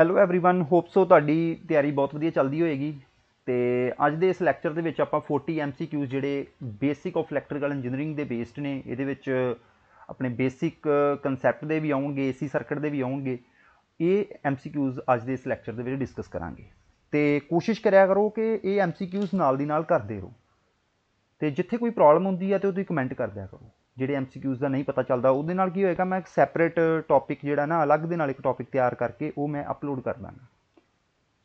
hello everyone hope so ਤੁਹਾਡੀ ਤਿਆਰੀ ਬਹੁਤ ਵਧੀਆ ਚੱਲਦੀ ਹੋਏਗੀ ਤੇ ਅੱਜ ਦੇ ਇਸ ਲੈਕਚਰ ਦੇ ਵਿੱਚ ਆਪਾਂ 40 MCQs ਜਿਹੜੇ ਬੇਸਿਕ ਆਫ ਇਲੈਕਟ੍ਰੀਕਲ ਇੰਜੀਨੀਅਰਿੰਗ ਦੇ ਬੇਸਡ ਨੇ ਇਹਦੇ ਵਿੱਚ ਆਪਣੇ ਬੇਸਿਕ ਕਨਸੈਪਟ ਦੇ ਵੀ ਆਉਣਗੇ ਏਸੀ ਸਰਕਟ ਦੇ ਵੀ ਆਉਣਗੇ ਇਹ ਐਮਸੀਕਿਊਜ਼ ਅੱਜ ਦੇ ਇਸ ਲੈਕਚਰ ਦੇ ਵਿੱਚ ਡਿਸਕਸ ਕਰਾਂਗੇ ਤੇ ਕੋਸ਼ਿਸ਼ ਕਰਿਆ ਕਰੋ ਕਿ ਇਹ ਐਮਸੀਕਿਊਜ਼ ਨਾਲ ਦੀ ਨਾਲ ਕਰਦੇ ਰਹੋ ਤੇ ਜਿੱਥੇ ਕੋਈ ਪ੍ਰੋਬਲਮ ਹੁੰਦੀ ਹੈ ਤੇ ਉਹਦੀ ਕਮੈਂਟ ਕਰ ਦਿਆ ਕਰੋ ਜਿਹੜੇ ਐਮਸੀਕਿਊਸ ਦਾ ਨਹੀਂ ਪਤਾ ਚੱਲਦਾ ਉਹਦੇ ਨਾਲ ਕੀ ਹੋਏਗਾ ਮੈਂ ਇੱਕ ਸੈਪਰੇਟ ਟੌਪਿਕ ਜਿਹੜਾ ਨਾ ਅਲੱਗ ਦੇ ਨਾਲ ਇੱਕ ਟੌਪਿਕ ਤਿਆਰ ਕਰਕੇ ਉਹ ਮੈਂ ਅਪਲੋਡ ਕਰ ਦਾਂਗਾ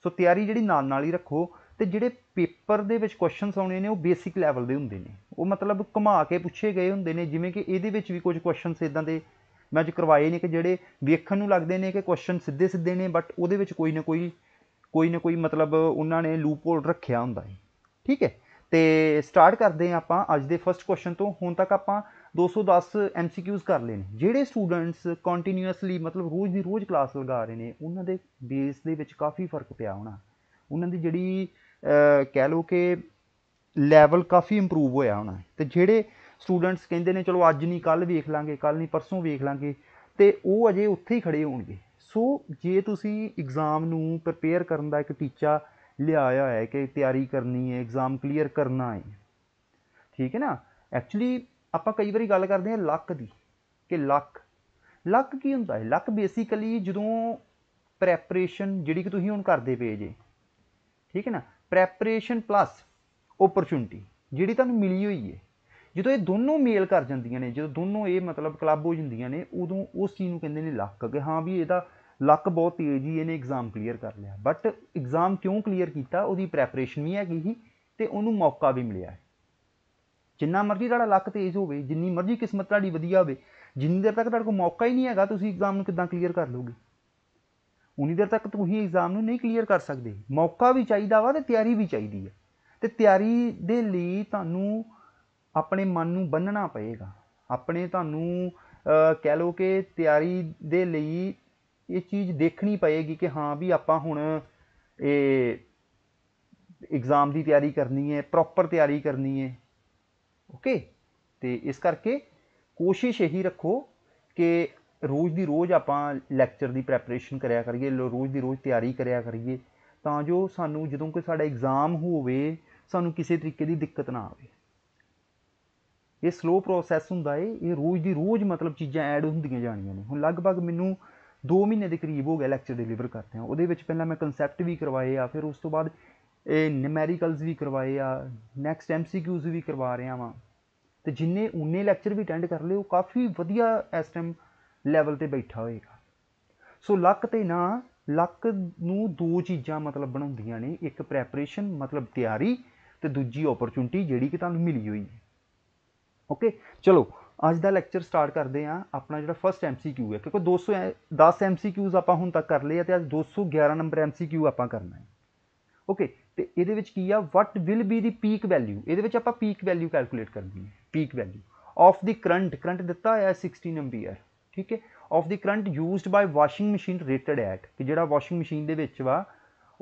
ਸੋ ਤਿਆਰੀ ਜਿਹੜੀ ਨਾਲ ਨਾਲ ਹੀ ਰੱਖੋ ਤੇ ਜਿਹੜੇ ਪੇਪਰ ਦੇ ਵਿੱਚ ਕੁਐਸਚਨਸ ਆਉਣੇ ਨੇ ਉਹ ਬੇਸਿਕ ਲੈਵਲ ਦੇ ਹੁੰਦੇ ਨੇ ਉਹ ਮਤਲਬ ਘੁਮਾ ਕੇ ਪੁੱਛੇ ਗਏ ਹੁੰਦੇ ਨੇ ਜਿਵੇਂ ਕਿ ਇਹਦੇ ਵਿੱਚ ਵੀ ਕੁਝ ਕੁਐਸਚਨਸ ਇਦਾਂ ਦੇ ਮੈਂ ਅੱਜ ਕਰਵਾਏ ਨੇ ਕਿ ਜਿਹੜੇ ਵੇਖਣ ਨੂੰ ਲੱਗਦੇ ਨੇ ਕਿ ਕੁਐਸਚਨ ਸਿੱਧੇ ਸਿੱਧੇ ਨੇ ਬਟ ਉਹਦੇ ਵਿੱਚ ਕੋਈ ਨਾ ਕੋਈ ਕੋਈ ਨਾ ਕੋਈ ਮਤਲਬ ਉਹਨਾਂ ਨੇ ਲੂਪ ਹੋਲ ਰੱਖਿਆ ਹੁੰਦਾ ਹੈ ਠੀਕ ਹੈ ਤੇ ਸਟਾਰਟ ਕਰਦੇ ਆਪਾਂ ਅੱਜ ਦੇ ਫਰਸਟ ਕੁਐਸਚਨ ਤੋਂ ਹੁਣ ਤੱਕ ਆਪਾਂ 210 MCQs ਕਰ ਲਏ ਨੇ ਜਿਹੜੇ ਸਟੂਡੈਂਟਸ ਕੰਟੀਨਿਊਸਲੀ ਮਤਲਬ ਰੋਜ਼ ਦੀ ਰੋਜ਼ ਕਲਾਸ ਲਗਾ ਰਹੇ ਨੇ ਉਹਨਾਂ ਦੇ ਬੇਸ ਦੇ ਵਿੱਚ ਕਾਫੀ ਫਰਕ ਪਿਆ ਹੋਣਾ ਉਹਨਾਂ ਦੀ ਜਿਹੜੀ ਕਹਿ ਲਓ ਕਿ ਲੈਵਲ ਕਾਫੀ ਇੰਪਰੂਵ ਹੋਇਆ ਹੋਣਾ ਤੇ ਜਿਹੜੇ ਸਟੂਡੈਂਟਸ ਕਹਿੰਦੇ ਨੇ ਚਲੋ ਅੱਜ ਨਹੀਂ ਕੱਲ ਵੇਖ ਲਾਂਗੇ ਕੱਲ ਨਹੀਂ ਪਰਸੋਂ ਵੇਖ ਲਾਂਗੇ ਤੇ ਉਹ ਅਜੇ ਉੱਥੇ ਹੀ ਖੜੇ ਹੋਣਗੇ ਸੋ ਜੇ ਤੁਸੀਂ ਐਗਜ਼ਾਮ ਨੂੰ ਪ੍ਰਪੇਅਰ ਕਰਨ ਦਾ ਇੱਕ ਟੀਚਾ ਲਿਆਇਆ ਹੋਇਆ ਹੈ ਕਿ ਤਿਆਰੀ ਕਰਨੀ ਹੈ ਐਗਜ਼ਾਮ ਕਲੀਅਰ ਕਰਨਾ ਹੈ ਠੀਕ ਹੈ ਨਾ ਐਕਚੁਅਲੀ ਆਪਾਂ ਕਈ ਵਾਰੀ ਗੱਲ ਕਰਦੇ ਹਾਂ ਲੱਕ ਦੀ ਕਿ ਲੱਕ ਲੱਕ ਕੀ ਹੁੰਦਾ ਹੈ ਲੱਕ ਬੇਸਿਕਲੀ ਜਦੋਂ ਪ੍ਰੈਪਰੇਸ਼ਨ ਜਿਹੜੀ ਕਿ ਤੁਸੀਂ ਹੁਣ ਕਰਦੇ ਪਏ ਜੇ ਠੀਕ ਹੈ ਨਾ ਪ੍ਰੈਪਰੇਸ਼ਨ ਪਲੱਸ ਓਪਰਚੁਨਿਟੀ ਜਿਹੜੀ ਤੁਹਾਨੂੰ ਮਿਲੀ ਹੋਈ ਹੈ ਜਦੋਂ ਇਹ ਦੋਨੋਂ ਮੇਲ ਕਰ ਜਾਂਦੀਆਂ ਨੇ ਜਦੋਂ ਦੋਨੋਂ ਇਹ ਮਤਲਬ ਕਲੱਬ ਹੋ ਜਾਂਦੀਆਂ ਨੇ ਉਦੋਂ ਉਸ ਚੀਜ਼ ਨੂੰ ਕਹਿੰਦੇ ਨੇ ਲੱਕ ਕਿ ਹਾਂ ਵੀ ਇਹਦਾ ਲੱਕ ਬਹੁਤ ਤੇਜ਼ ਹੀ ਇਹਨੇ ਐਗਜ਼ਾਮ ਕਲੀਅਰ ਕਰ ਲਿਆ ਬਟ ਐਗਜ਼ਾਮ ਕਿਉਂ ਕਲੀਅਰ ਕੀਤਾ ਉਹਦੀ ਪ੍ਰੈਪਰੇਸ਼ਨ ਵੀ ਹੈਗੀ ਸੀ ਤੇ ਉਹਨੂੰ ਮੌਕਾ ਵੀ ਮਿਲਿਆ ਜਿੰਨਾ ਮਰਜ਼ੀ ਤੁਹਾਡਾ ਲੱਕ ਤੇਜ਼ ਹੋਵੇ ਜਿੰਨੀ ਮਰਜ਼ੀ ਕਿਸਮਤ ਤੁਹਾਡੀ ਵਧੀਆ ਹੋਵੇ ਜਿੰਨੀ ਦੇਰ ਤੱਕ ਤੁਹਾਡੇ ਕੋਲ ਮੌਕਾ ਹੀ ਨਹੀਂ ਹੈਗਾ ਤੁਸੀਂ ਐਗਜ਼ਾਮ ਨੂੰ ਕਿੱਦਾਂ ਕਲੀਅਰ ਕਰ ਲੋਗੇ ਉਨੀ ਦੇਰ ਤੱਕ ਤੁਸੀਂ ਐਗਜ਼ਾਮ ਨੂੰ ਨਹੀਂ ਕਲੀਅਰ ਕਰ ਸਕਦੇ ਮੌਕਾ ਵੀ ਚਾਹੀਦਾ ਵਾ ਤੇ ਤਿਆਰੀ ਵੀ ਚਾਹੀਦੀ ਹੈ ਤੇ ਤਿਆਰੀ ਦੇ ਲਈ ਤੁਹਾਨੂੰ ਆਪਣੇ ਮਨ ਨੂੰ ਬੰਨਣਾ ਪਏਗਾ ਆਪਣੇ ਤੁਹਾਨੂੰ ਕਹਿ ਲਓ ਕਿ ਤਿਆਰੀ ਦੇ ਲਈ ਇਹ ਚੀਜ਼ ਦੇਖਣੀ ਪਏਗੀ ਕਿ ਹਾਂ ਵੀ ਆਪਾਂ ਹੁਣ ਇਹ ਐਗਜ਼ਾਮ ਦੀ ਤਿਆਰੀ ਕਰਨੀ ਹੈ ਪ੍ਰੋਪਰ ਤਿਆਰੀ ਕਰਨੀ ਹੈ ਓਕੇ ਤੇ ਇਸ ਕਰਕੇ ਕੋਸ਼ਿਸ਼ ਇਹੀ ਰੱਖੋ ਕਿ ਰੋਜ਼ ਦੀ ਰੋਜ਼ ਆਪਾਂ ਲੈਕਚਰ ਦੀ ਪ੍ਰੈਪਰੇਸ਼ਨ ਕਰਿਆ ਕਰੀਏ ਰੋਜ਼ ਦੀ ਰੋਜ਼ ਤਿਆਰੀ ਕਰਿਆ ਕਰੀਏ ਤਾਂ ਜੋ ਸਾਨੂੰ ਜਦੋਂ ਕੋਈ ਸਾਡਾ ਐਗਜ਼ਾਮ ਹੋਵੇ ਸਾਨੂੰ ਕਿਸੇ ਤਰੀਕੇ ਦੀ ਦਿੱਕਤ ਨਾ ਆਵੇ ਇਹ ਸਲੋ ਪ੍ਰੋਸੈਸ ਹੁੰਦਾ ਏ ਇਹ ਰੋਜ਼ ਦੀ ਰੋਜ਼ ਮਤਲਬ ਚੀਜ਼ਾਂ ਐਡ ਹੁੰਦੀਆਂ ਜਾਣੀਆਂ ਨੇ ਹੁਣ ਲਗਭਗ ਮੈਨੂੰ 2 ਮਹੀਨੇ ਦੇ ਕਰੀਬ ਹੋ ਗਿਆ ਲੈਕਚਰ ਡਿਲੀਵਰ ਕਰਦੇ ਆ ਉਹਦੇ ਵਿੱਚ ਪਹਿਲਾਂ ਮੈਂ ਕਨਸੈਪਟ ਵੀ ਕਰਵਾਏ ਆ ਫਿਰ ਉਸ ਤੋਂ ਬਾਅਦ ਇਹ ਨਿਮੈਰੀਕਲਸ ਵੀ ਕਰਵਾਏ ਆ ਨੈਕਸਟ ਐਮਸੀਕਿਊਜ਼ ਵੀ ਕਰਵਾ ਰਿਹਾ ਵਾਂ ਤੇ ਜਿੰਨੇ ਉਨੇ ਲੈਕਚਰ ਵੀ ਅਟੈਂਡ ਕਰ ਲਿਓ ਕਾਫੀ ਵਧੀਆ ਇਸ ਟਾਈਮ ਲੈਵਲ ਤੇ ਬੈਠਾ ਹੋਏਗਾ ਸੋ ਲੱਕ ਤੇ ਨਾ ਲੱਕ ਨੂੰ ਦੋ ਚੀਜ਼ਾਂ ਮਤਲਬ ਬਣਾਉਂਦੀਆਂ ਨੇ ਇੱਕ ਪ੍ਰੈਪਰੇਸ਼ਨ ਮਤਲਬ ਤਿਆਰੀ ਤੇ ਦੂਜੀ ਓਪਰਚੁਨਿਟੀ ਜਿਹੜੀ ਕਿ ਤੁਹਾਨੂੰ ਮਿਲੀ ਹੋਈ ਹੈ ਓਕੇ ਚਲੋ ਅੱਜ ਦਾ ਲੈਕਚਰ ਸਟਾਰਟ ਕਰਦੇ ਆ ਆਪਣਾ ਜਿਹੜਾ ਫਰਸਟ ਐਮਸੀਕਿਊ ਹੈ ਕਿਉਂਕਿ 210 ਐਮਸੀਕਿਊਜ਼ ਆਪਾਂ ਹੁਣ ਤੱਕ ਕਰ ਲਏ ਆ ਤੇ ਅੱਜ 211 ਨੰਬਰ ਐਮਸੀਕਿਊ ਆਪਾਂ ਕਰਨਾ ਹੈ ਓਕੇ ਤੇ ਇਹਦੇ ਵਿੱਚ ਕੀ ਆ what will be the peak value ਇਹਦੇ ਵਿੱਚ ਆਪਾਂ ਪੀਕ ਵੈਲਿਊ ਕੈਲਕੂਲੇਟ ਕਰਨੀ ਹੈ peak value of the current current ਦਿੱਤਾ ਹੋਇਆ 16 ਐਂਪੀਅਰ ਠੀਕ ਹੈ of the current used by washing machine rated at ਕਿ ਜਿਹੜਾ ਵਾਸ਼ਿੰਗ ਮਸ਼ੀਨ ਦੇ ਵਿੱਚ ਵਾ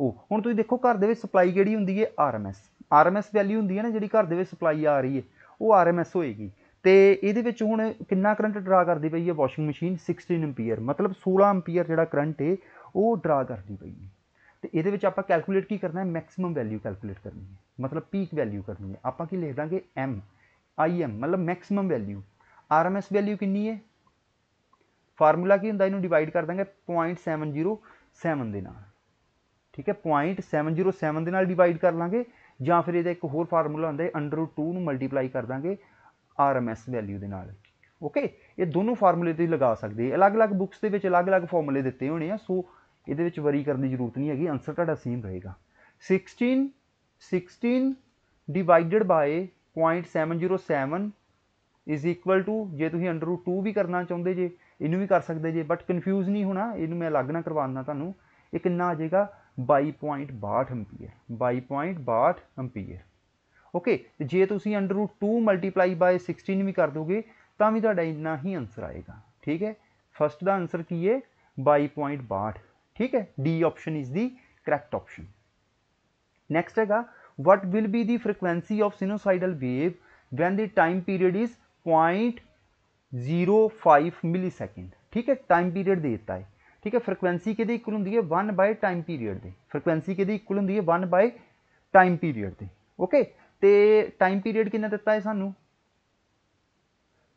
ਉਹ ਹੁਣ ਤੁਸੀਂ ਦੇਖੋ ਘਰ ਦੇ ਵਿੱਚ ਸਪਲਾਈ ਕਿਹੜੀ ਹੁੰਦੀ ਹੈ ਆਰਐਮਐਸ ਆਰਐਮਐਸ ਵੈਲਿਊ ਹੁੰਦੀ ਹੈ ਨਾ ਜਿਹੜੀ ਘਰ ਦੇ ਵਿੱਚ ਸਪਲਾਈ ਆ ਰਹੀ ਹੈ ਉਹ ਆਰਐਮਐਸ ਹੋਏਗੀ ਤੇ ਇਹਦੇ ਵਿੱਚ ਹੁਣ ਕਿੰਨਾ ਕਰੰਟ ਡਰਾ ਕਰਦੀ ਪਈ ਹੈ ਵਾਸ਼ਿੰਗ ਮਸ਼ੀਨ 16 ਐਂਪੀਅਰ ਮਤਲਬ 16 ਐਂਪੀਅਰ ਜਿਹੜਾ ਕਰੰਟ ਹੈ ਉਹ ਡਰਾ ਕਰਦੀ ਪਈ ਹੈ ਤੇ ਇਹਦੇ ਵਿੱਚ ਆਪਾਂ ਕੈਲਕੂਲੇਟ ਕੀ ਕਰਨਾ ਹੈ ਮੈਕਸਿਮਮ ਵੈਲਿਊ ਕੈਲਕੂਲੇਟ ਕਰਨੀ ਹੈ ਮਤਲਬ ਪੀਕ ਵੈਲਿਊ ਕਰਨੀ ਹੈ ਆਪਾਂ ਕੀ ਲਿਖ ਦਾਂਗੇ ਆਈ ਐਮ ਮਤਲਬ maximum value R M S value ਕਿੰਨੀ ਹੈ ਫਾਰਮੂਲਾ ਕੀ ਹੁੰਦਾ ਇਹਨੂੰ ਡਿਵਾਈਡ ਕਰ ਦਾਂਗੇ 0.707 ਦੇ ਨਾਲ ਠੀਕ ਹੈ 0.707 ਦੇ ਨਾਲ ਡਿਵਾਈਡ ਕਰ ਲਾਂਗੇ ਜਾਂ ਫਿਰ ਇਹਦਾ ਇੱਕ ਹੋਰ ਫਾਰਮੂਲਾ ਹੁੰਦਾ ਹੈ ਅੰਡਰ 2 ਨੂੰ ਮਲਟੀਪਲਾਈ ਕਰ ਦਾਂਗੇ ਆਰ ਐਮ ਐਸ ਵੈਲਿਊ ਦੇ ਨਾਲ ਓਕੇ ਇਹ ਦੋਨੋਂ ਫਾਰਮੂਲੇ ਤੁਸੀਂ ਲਗਾ ਸਕਦੇ ਅਲੱਗ-ਅਲੱਗ ਬੁੱਕਸ ਦੇ ਵਿੱਚ ਅਲੱਗ-ਅਲੱਗ ਫਾਰਮੂਲੇ ਦਿੱਤੇ ਹੋਣੇ ਆ ਸੋ ਇਹਦੇ ਵਿੱਚ ਵਰੀ ਕਰਨ ਦੀ ਜ਼ਰੂਰਤ ਨਹੀਂ ਹੈਗੀ ਆਨਸਰ ਤੁਹਾਡਾ ਸੇਮ ਰਹੇਗਾ 16 16 divided by 0.707 is equal to ਜੇ ਤੁਸੀਂ ਅੰਡਰ ਰੂਟ 2 ਵੀ ਕਰਨਾ ਚਾਹੁੰਦੇ ਜੇ ਇਹਨੂੰ ਵੀ ਕਰ ਸਕਦੇ ਜੇ ਬਟ ਕਨਫਿਊਜ਼ ਨਹੀਂ ਹੋਣਾ ਇਹਨੂੰ ਮੈਂ ਅਲੱਗ ਨਾ ਕਰਵਾਉਣਾ ਤੁਹਾਨੂੰ ਇਹ ਕਿੰਨਾ ਆ ਜਾਏਗਾ 22.62 ਐਂਪੀਅਰ 22.62 ਐਂਪੀਅਰ ਓਕੇ ਤੇ ਜੇ ਤੁਸੀਂ ਅੰਡਰ ਰੂਟ 2 ਮਲਟੀਪਲਾਈ ਬਾਈ 16 ਵੀ ਕਰ ਦੋਗੇ ਤਾਂ ਵੀ ਤੁਹਾਡਾ ਇੰਨਾ ਹੀ ਆਨਸਰ ਆਏਗਾ ਠੀਕ ਹੈ ਫਸਟ ਦਾ ਆਨਸਰ ਕੀ ਹੈ 22.62 ठीक है D option is the correct option next हैगा what will be the frequency of sinusoidal wave when the time period is point zero five millisecond ठीक है टाइम पीरियड देता है ठीक है फ्रिक्वेंसी के इक्वल होंगी है one by time period the frequency के इक्वल होंगी है वन बाय टाइम पीरियड के ओके तो टाइम पीरियड कि दिता है सू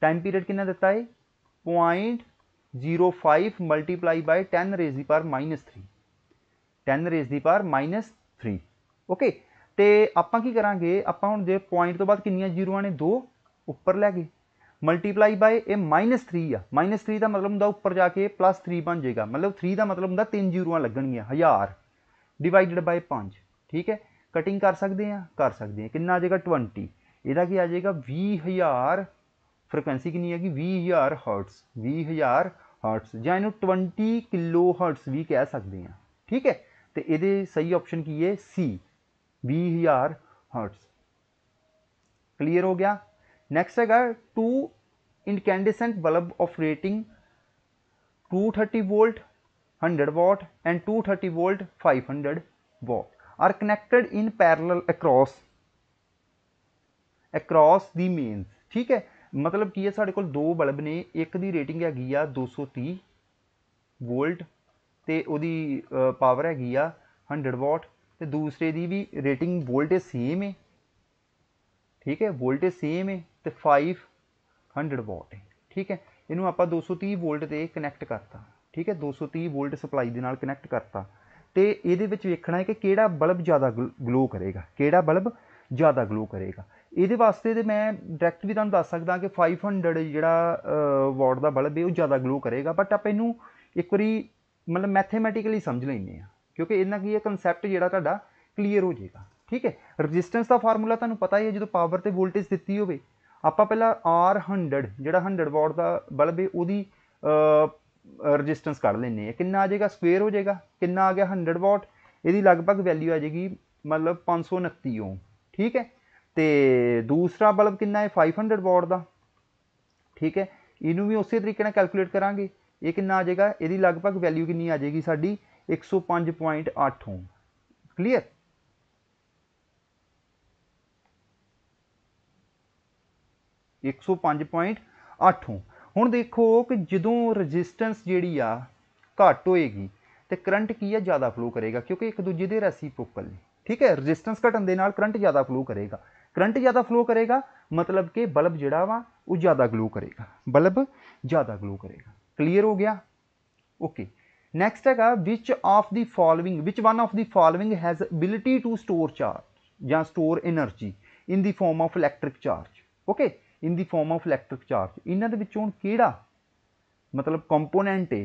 टाइम पीरियड कि दिता है point 05 multiply by 10 raised the minus 3 10 raised the minus 3 okay ਤੇ ਆਪਾਂ ਕੀ ਕਰਾਂਗੇ ਆਪਾਂ ਹੁਣ ਜੇ ਪੁਆਇੰਟ ਤੋਂ ਬਾਅਦ ਕਿੰਨੀਆਂ ਜ਼ੀਰੋਆਂ ਨੇ ਦੋ ਉੱਪਰ ਲੈ ਗਏ ਮਲਟੀਪਲਾਈ ਬਾਈ ਇਹ -3 ਆ -3 ਦਾ ਮਤਲਬ ਹੁੰਦਾ ਉੱਪਰ ਜਾ ਕੇ +3 ਬਣ ਜਾਏਗਾ ਮਤਲਬ 3 ਦਾ ਮਤਲਬ ਹੁੰਦਾ ਤਿੰਨ ਜ਼ੀਰੋਆਂ ਲੱਗਣਗੀਆਂ 1000 ਡਿਵਾਈਡਡ ਬਾਈ 5 ਠੀਕ ਹੈ ਕਟਿੰਗ ਕਰ ਸਕਦੇ ਆ ਕਰ ਸਕਦੇ ਆ ਕਿੰਨਾ ਆ ਜਾਏਗਾ 20 ਇਹਦਾ ਕੀ ਆ ਜਾਏਗਾ 20000 फ्रिक्वेंसी कितनी आएगी वी हजार हर्ट्स वी हजार हर्ट्स इन ट्वेंटी किलो हर्ट्स भी कह सकते हैं ठीक है तो ये सही ऑप्शन की है सी वी हजार हर्ट्स क्लीयर हो गया नेक्स्ट हैगा two incandescent bulb operating 230 volt 100 watt and 230 volt 500 watt are connected in parallel across across the mains ठीक है ਮਤਲਬ ਕੀ ਹੈ ਸਾਡੇ ਕੋਲ ਦੋ ਬਲਬ ਨੇ ਇੱਕ ਦੀ ਰੇਟਿੰਗ ਹੈਗੀ ਆ 230 ਵੋਲਟ ਤੇ ਉਹਦੀ ਪਾਵਰ ਹੈਗੀ ਆ 100 ਵਾਟ ਤੇ ਦੂਸਰੇ ਦੀ ਵੀ ਰੇਟਿੰਗ ਵੋਲਟੇਜ ਸੇਮ ਹੈ ਠੀਕ ਹੈ ਵੋਲਟੇਜ ਸੇਮ ਹੈ ਤੇ 500 ਵਾਟ ਹੈ ਠੀਕ ਹੈ ਇਹਨੂੰ ਆਪਾਂ 230 ਵੋਲਟ ਤੇ ਕਨੈਕਟ ਕਰਤਾ ਠੀਕ ਹੈ 230 ਵੋਲਟ ਸਪਲਾਈ ਦੇ ਨਾਲ ਕਨੈਕਟ ਕਰਤਾ ਤੇ ਇਹਦੇ ਵਿੱਚ ਵੇਖਣਾ ਹੈ ਕਿ ਕਿਹੜਾ ਬਲਬ ਜ਼ਿਆਦਾ ਗਲੋ ਕਰੇਗਾ ਕਿਹੜਾ ਬਲਬ ਜ਼ਿਆਦਾ ਗਲੋ ਕਰੇਗਾ ਇਹਦੇ ਵਾਸਤੇ ਤੇ ਮੈਂ ਡਾਇਰੈਕਟ ਵੀ ਤੁਹਾਨੂੰ ਦੱਸ ਸਕਦਾ ਕਿ 500 ਜਿਹੜਾ ਵਾਟ ਦਾ ਬਲਬ ਹੈ ਉਹ ਜ਼ਿਆਦਾ ਗਲੋ ਕਰੇਗਾ ਬਟ ਆਪਾਂ ਇਹਨੂੰ ਇੱਕ ਵਾਰੀ ਮਤਲਬ ਮੈਥਮੈਟਿਕਲੀ ਸਮਝ ਲੈਂਦੇ ਆ ਕਿਉਂਕਿ ਇਹਨਾਂ ਕੀ ਇਹ ਕਨਸੈਪਟ ਜਿਹੜਾ ਤੁਹਾਡਾ ਕਲੀਅਰ ਹੋ ਜਾਏਗਾ ਠੀਕ ਹੈ ਰੈਜ਼ਿਸਟੈਂਸ ਦਾ ਫਾਰਮੂਲਾ ਤੁਹਾਨੂੰ ਪਤਾ ਹੀ ਹੈ ਜਦੋਂ ਪਾਵਰ ਤੇ ਵੋਲਟੇਜ ਦਿੱਤੀ ਹੋਵੇ ਆਪਾਂ ਪਹਿਲਾਂ R100 ਜਿਹੜਾ 100 ਵਾਟ ਦਾ ਬਲਬ ਹੈ ਉਹਦੀ ਰੈਜ਼ਿਸਟੈਂਸ ਕੱਢ ਲੈਂਦੇ ਆ ਕਿੰਨਾ ਆ ਜਾਏਗਾ ਸਕੁਅਰ ਹੋ ਜਾਏਗਾ ਕਿੰਨਾ ਆ ਗਿਆ 100 ਵਾਟ ਇਹਦੀ ਲਗਭਗ ਵੈਲਿਊ ਆ ਜਾਏਗੀ ਮਤਲਬ 529 ਓਮ ਠੀਕ ਹੈ ਤੇ ਦੂਸਰਾ ਬਲਬ ਕਿੰਨਾ ਹੈ 500 ਵਾਟ ਦਾ ਠੀਕ ਹੈ ਇਹਨੂੰ ਵੀ ਉਸੇ ਤਰੀਕੇ ਨਾਲ ਕੈਲਕੂਲੇਟ ਕਰਾਂਗੇ ਇਹ ਕਿੰਨਾ ਆ ਜਾਏਗਾ ਇਹਦੀ ਲਗਭਗ ਵੈਲਿਊ ਕਿੰਨੀ ਆ ਜਾਏਗੀ ਸਾਡੀ 105.8 ਓਮ ਕਲੀਅਰ ਇੱਕ ਹੁਣ ਦੇਖੋ ਕਿ ਜਦੋਂ ਰੈਜ਼ਿਸਟੈਂਸ ਜਿਹੜੀ ਆ ਘਟ ਹੋਏਗੀ ਤੇ ਕਰੰਟ ਕੀ ਆ ਜ਼ਿਆਦਾ ਫਲੋ ਕਰੇਗਾ ਕਿਉਂਕਿ ਇੱਕ ਦੂਜੇ ਦੇ ਰੈਸੀਪ੍ਰੋਕਲ ਨੇ ਠੀਕ ਹੈ ਰੈਜ਼ਿਸਟੈਂਸ ਘਟਣ ਦੇ ਨਾਲ ਕਰੰਟ ਜ਼ਿਆਦਾ ਫਲੋ ਕਰੇਗਾ ਕਰੰਟ ਜ਼ਿਆਦਾ ਫਲੋ ਕਰੇਗਾ ਮਤਲਬ ਕਿ ਬਲਬ ਜਿਹੜਾ ਵਾ ਉਹ ਜ਼ਿਆਦਾ ਗਲੋ ਕਰੇਗਾ ਬਲਬ ਜ਼ਿਆਦਾ ਗਲੋ ਕਰੇਗਾ ਕਲੀਅਰ ਹੋ ਗਿਆ ਓਕੇ ਨੈਕਸਟ ਹੈਗਾ which of the following which one of the following has ability to store charge ਜਾਂ store energy in the form of electric charge okay in the form of electric charge ਇਹਨਾਂ ਦੇ ਵਿੱਚੋਂ ਕਿਹੜਾ ਮਤਲਬ component ਹੈ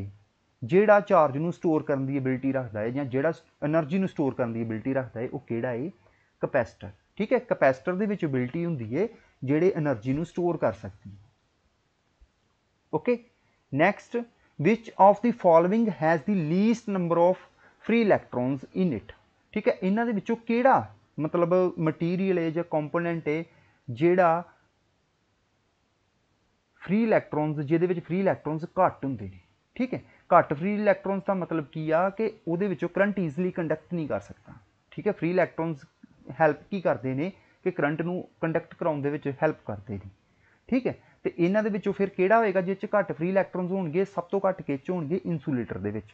ਜਿਹੜਾ charge ਨੂੰ store ਕਰਨ ਦੀ ਐਬਿਲਿਟੀ ਰੱਖਦਾ ਹੈ ਜਾਂ ਜਿਹੜਾ એનર્ਜੀ ਨੂੰ ਸਟੋਰ ਕਰਨ ਦੀ ਐਬਿਲਿਟੀ ਰੱਖਦਾ ਹੈ ਉਹ ਕਿਹੜਾ ਹੈ ਕਪੈਸਿਟਰ ਠੀਕ ਹੈ ਕੈਪੈਸਿਟਰ ਦੇ ਵਿੱਚ ਅਬਿਲਟੀ ਹੁੰਦੀ ਹੈ ਜਿਹੜੇ એનર્ਜੀ ਨੂੰ ਸਟੋਰ ਕਰ ਸਕਦੀ ਹੈ okay next which of the following has the least number of free electrons in it ਠੀਕ ਹੈ ਇਹਨਾਂ ਦੇ ਵਿੱਚੋਂ ਕਿਹੜਾ ਮਤਲਬ ਮਟੀਰੀਅਲ ਹੈ ਜਾਂ ਕੰਪੋਨੈਂਟ ਹੈ ਜਿਹੜਾ ਫ੍ਰੀ ਇਲੈਕਟ੍ਰੋਨਸ ਜਿਹਦੇ ਵਿੱਚ ਫ੍ਰੀ ਇਲੈਕਟ੍ਰੋਨਸ ਘੱਟ ਹੁੰਦੇ ਨੇ ਠੀਕ ਹੈ ਘੱਟ ਫ੍ਰੀ ਇਲੈਕਟ੍ਰੋਨਸ ਦਾ ਮਤਲਬ ਕੀ ਆ ਕਿ ਉਹਦੇ ਵਿੱਚੋਂ ਕਰੰਟ ਈਜ਼ੀਲੀ ਕੰਡਕਟ ਨਹੀਂ ਕਰ ਸਕਦਾ ਠੀਕ ਹੈ ਫ੍ਰੀ ਇਲੈਕਟ੍ਰੋਨਸ ਹੈਲਪ ਕੀ ਕਰਦੇ ਨੇ ਕਿ ਕਰੰਟ ਨੂੰ ਕੰਡਕਟ ਕਰਾਉਣ ਦੇ ਵਿੱਚ ਹੈਲਪ ਕਰਦੇ ਨੇ ਠੀਕ ਹੈ ਤੇ ਇਹਨਾਂ ਦੇ ਵਿੱਚੋਂ ਫਿਰ ਕਿਹੜਾ ਹੋਏਗਾ ਜਿਸ 'ਚ ਘੱਟ ਫ੍ਰੀ ਇਲੈਕਟ੍ਰੋਨਸ ਹੋਣਗੇ ਸਭ ਤੋਂ ਘੱਟ ਕਿਹ 'ਚ ਹੋਣਗੇ ਇਨਸੂਲੇਟਰ ਦੇ ਵਿੱਚ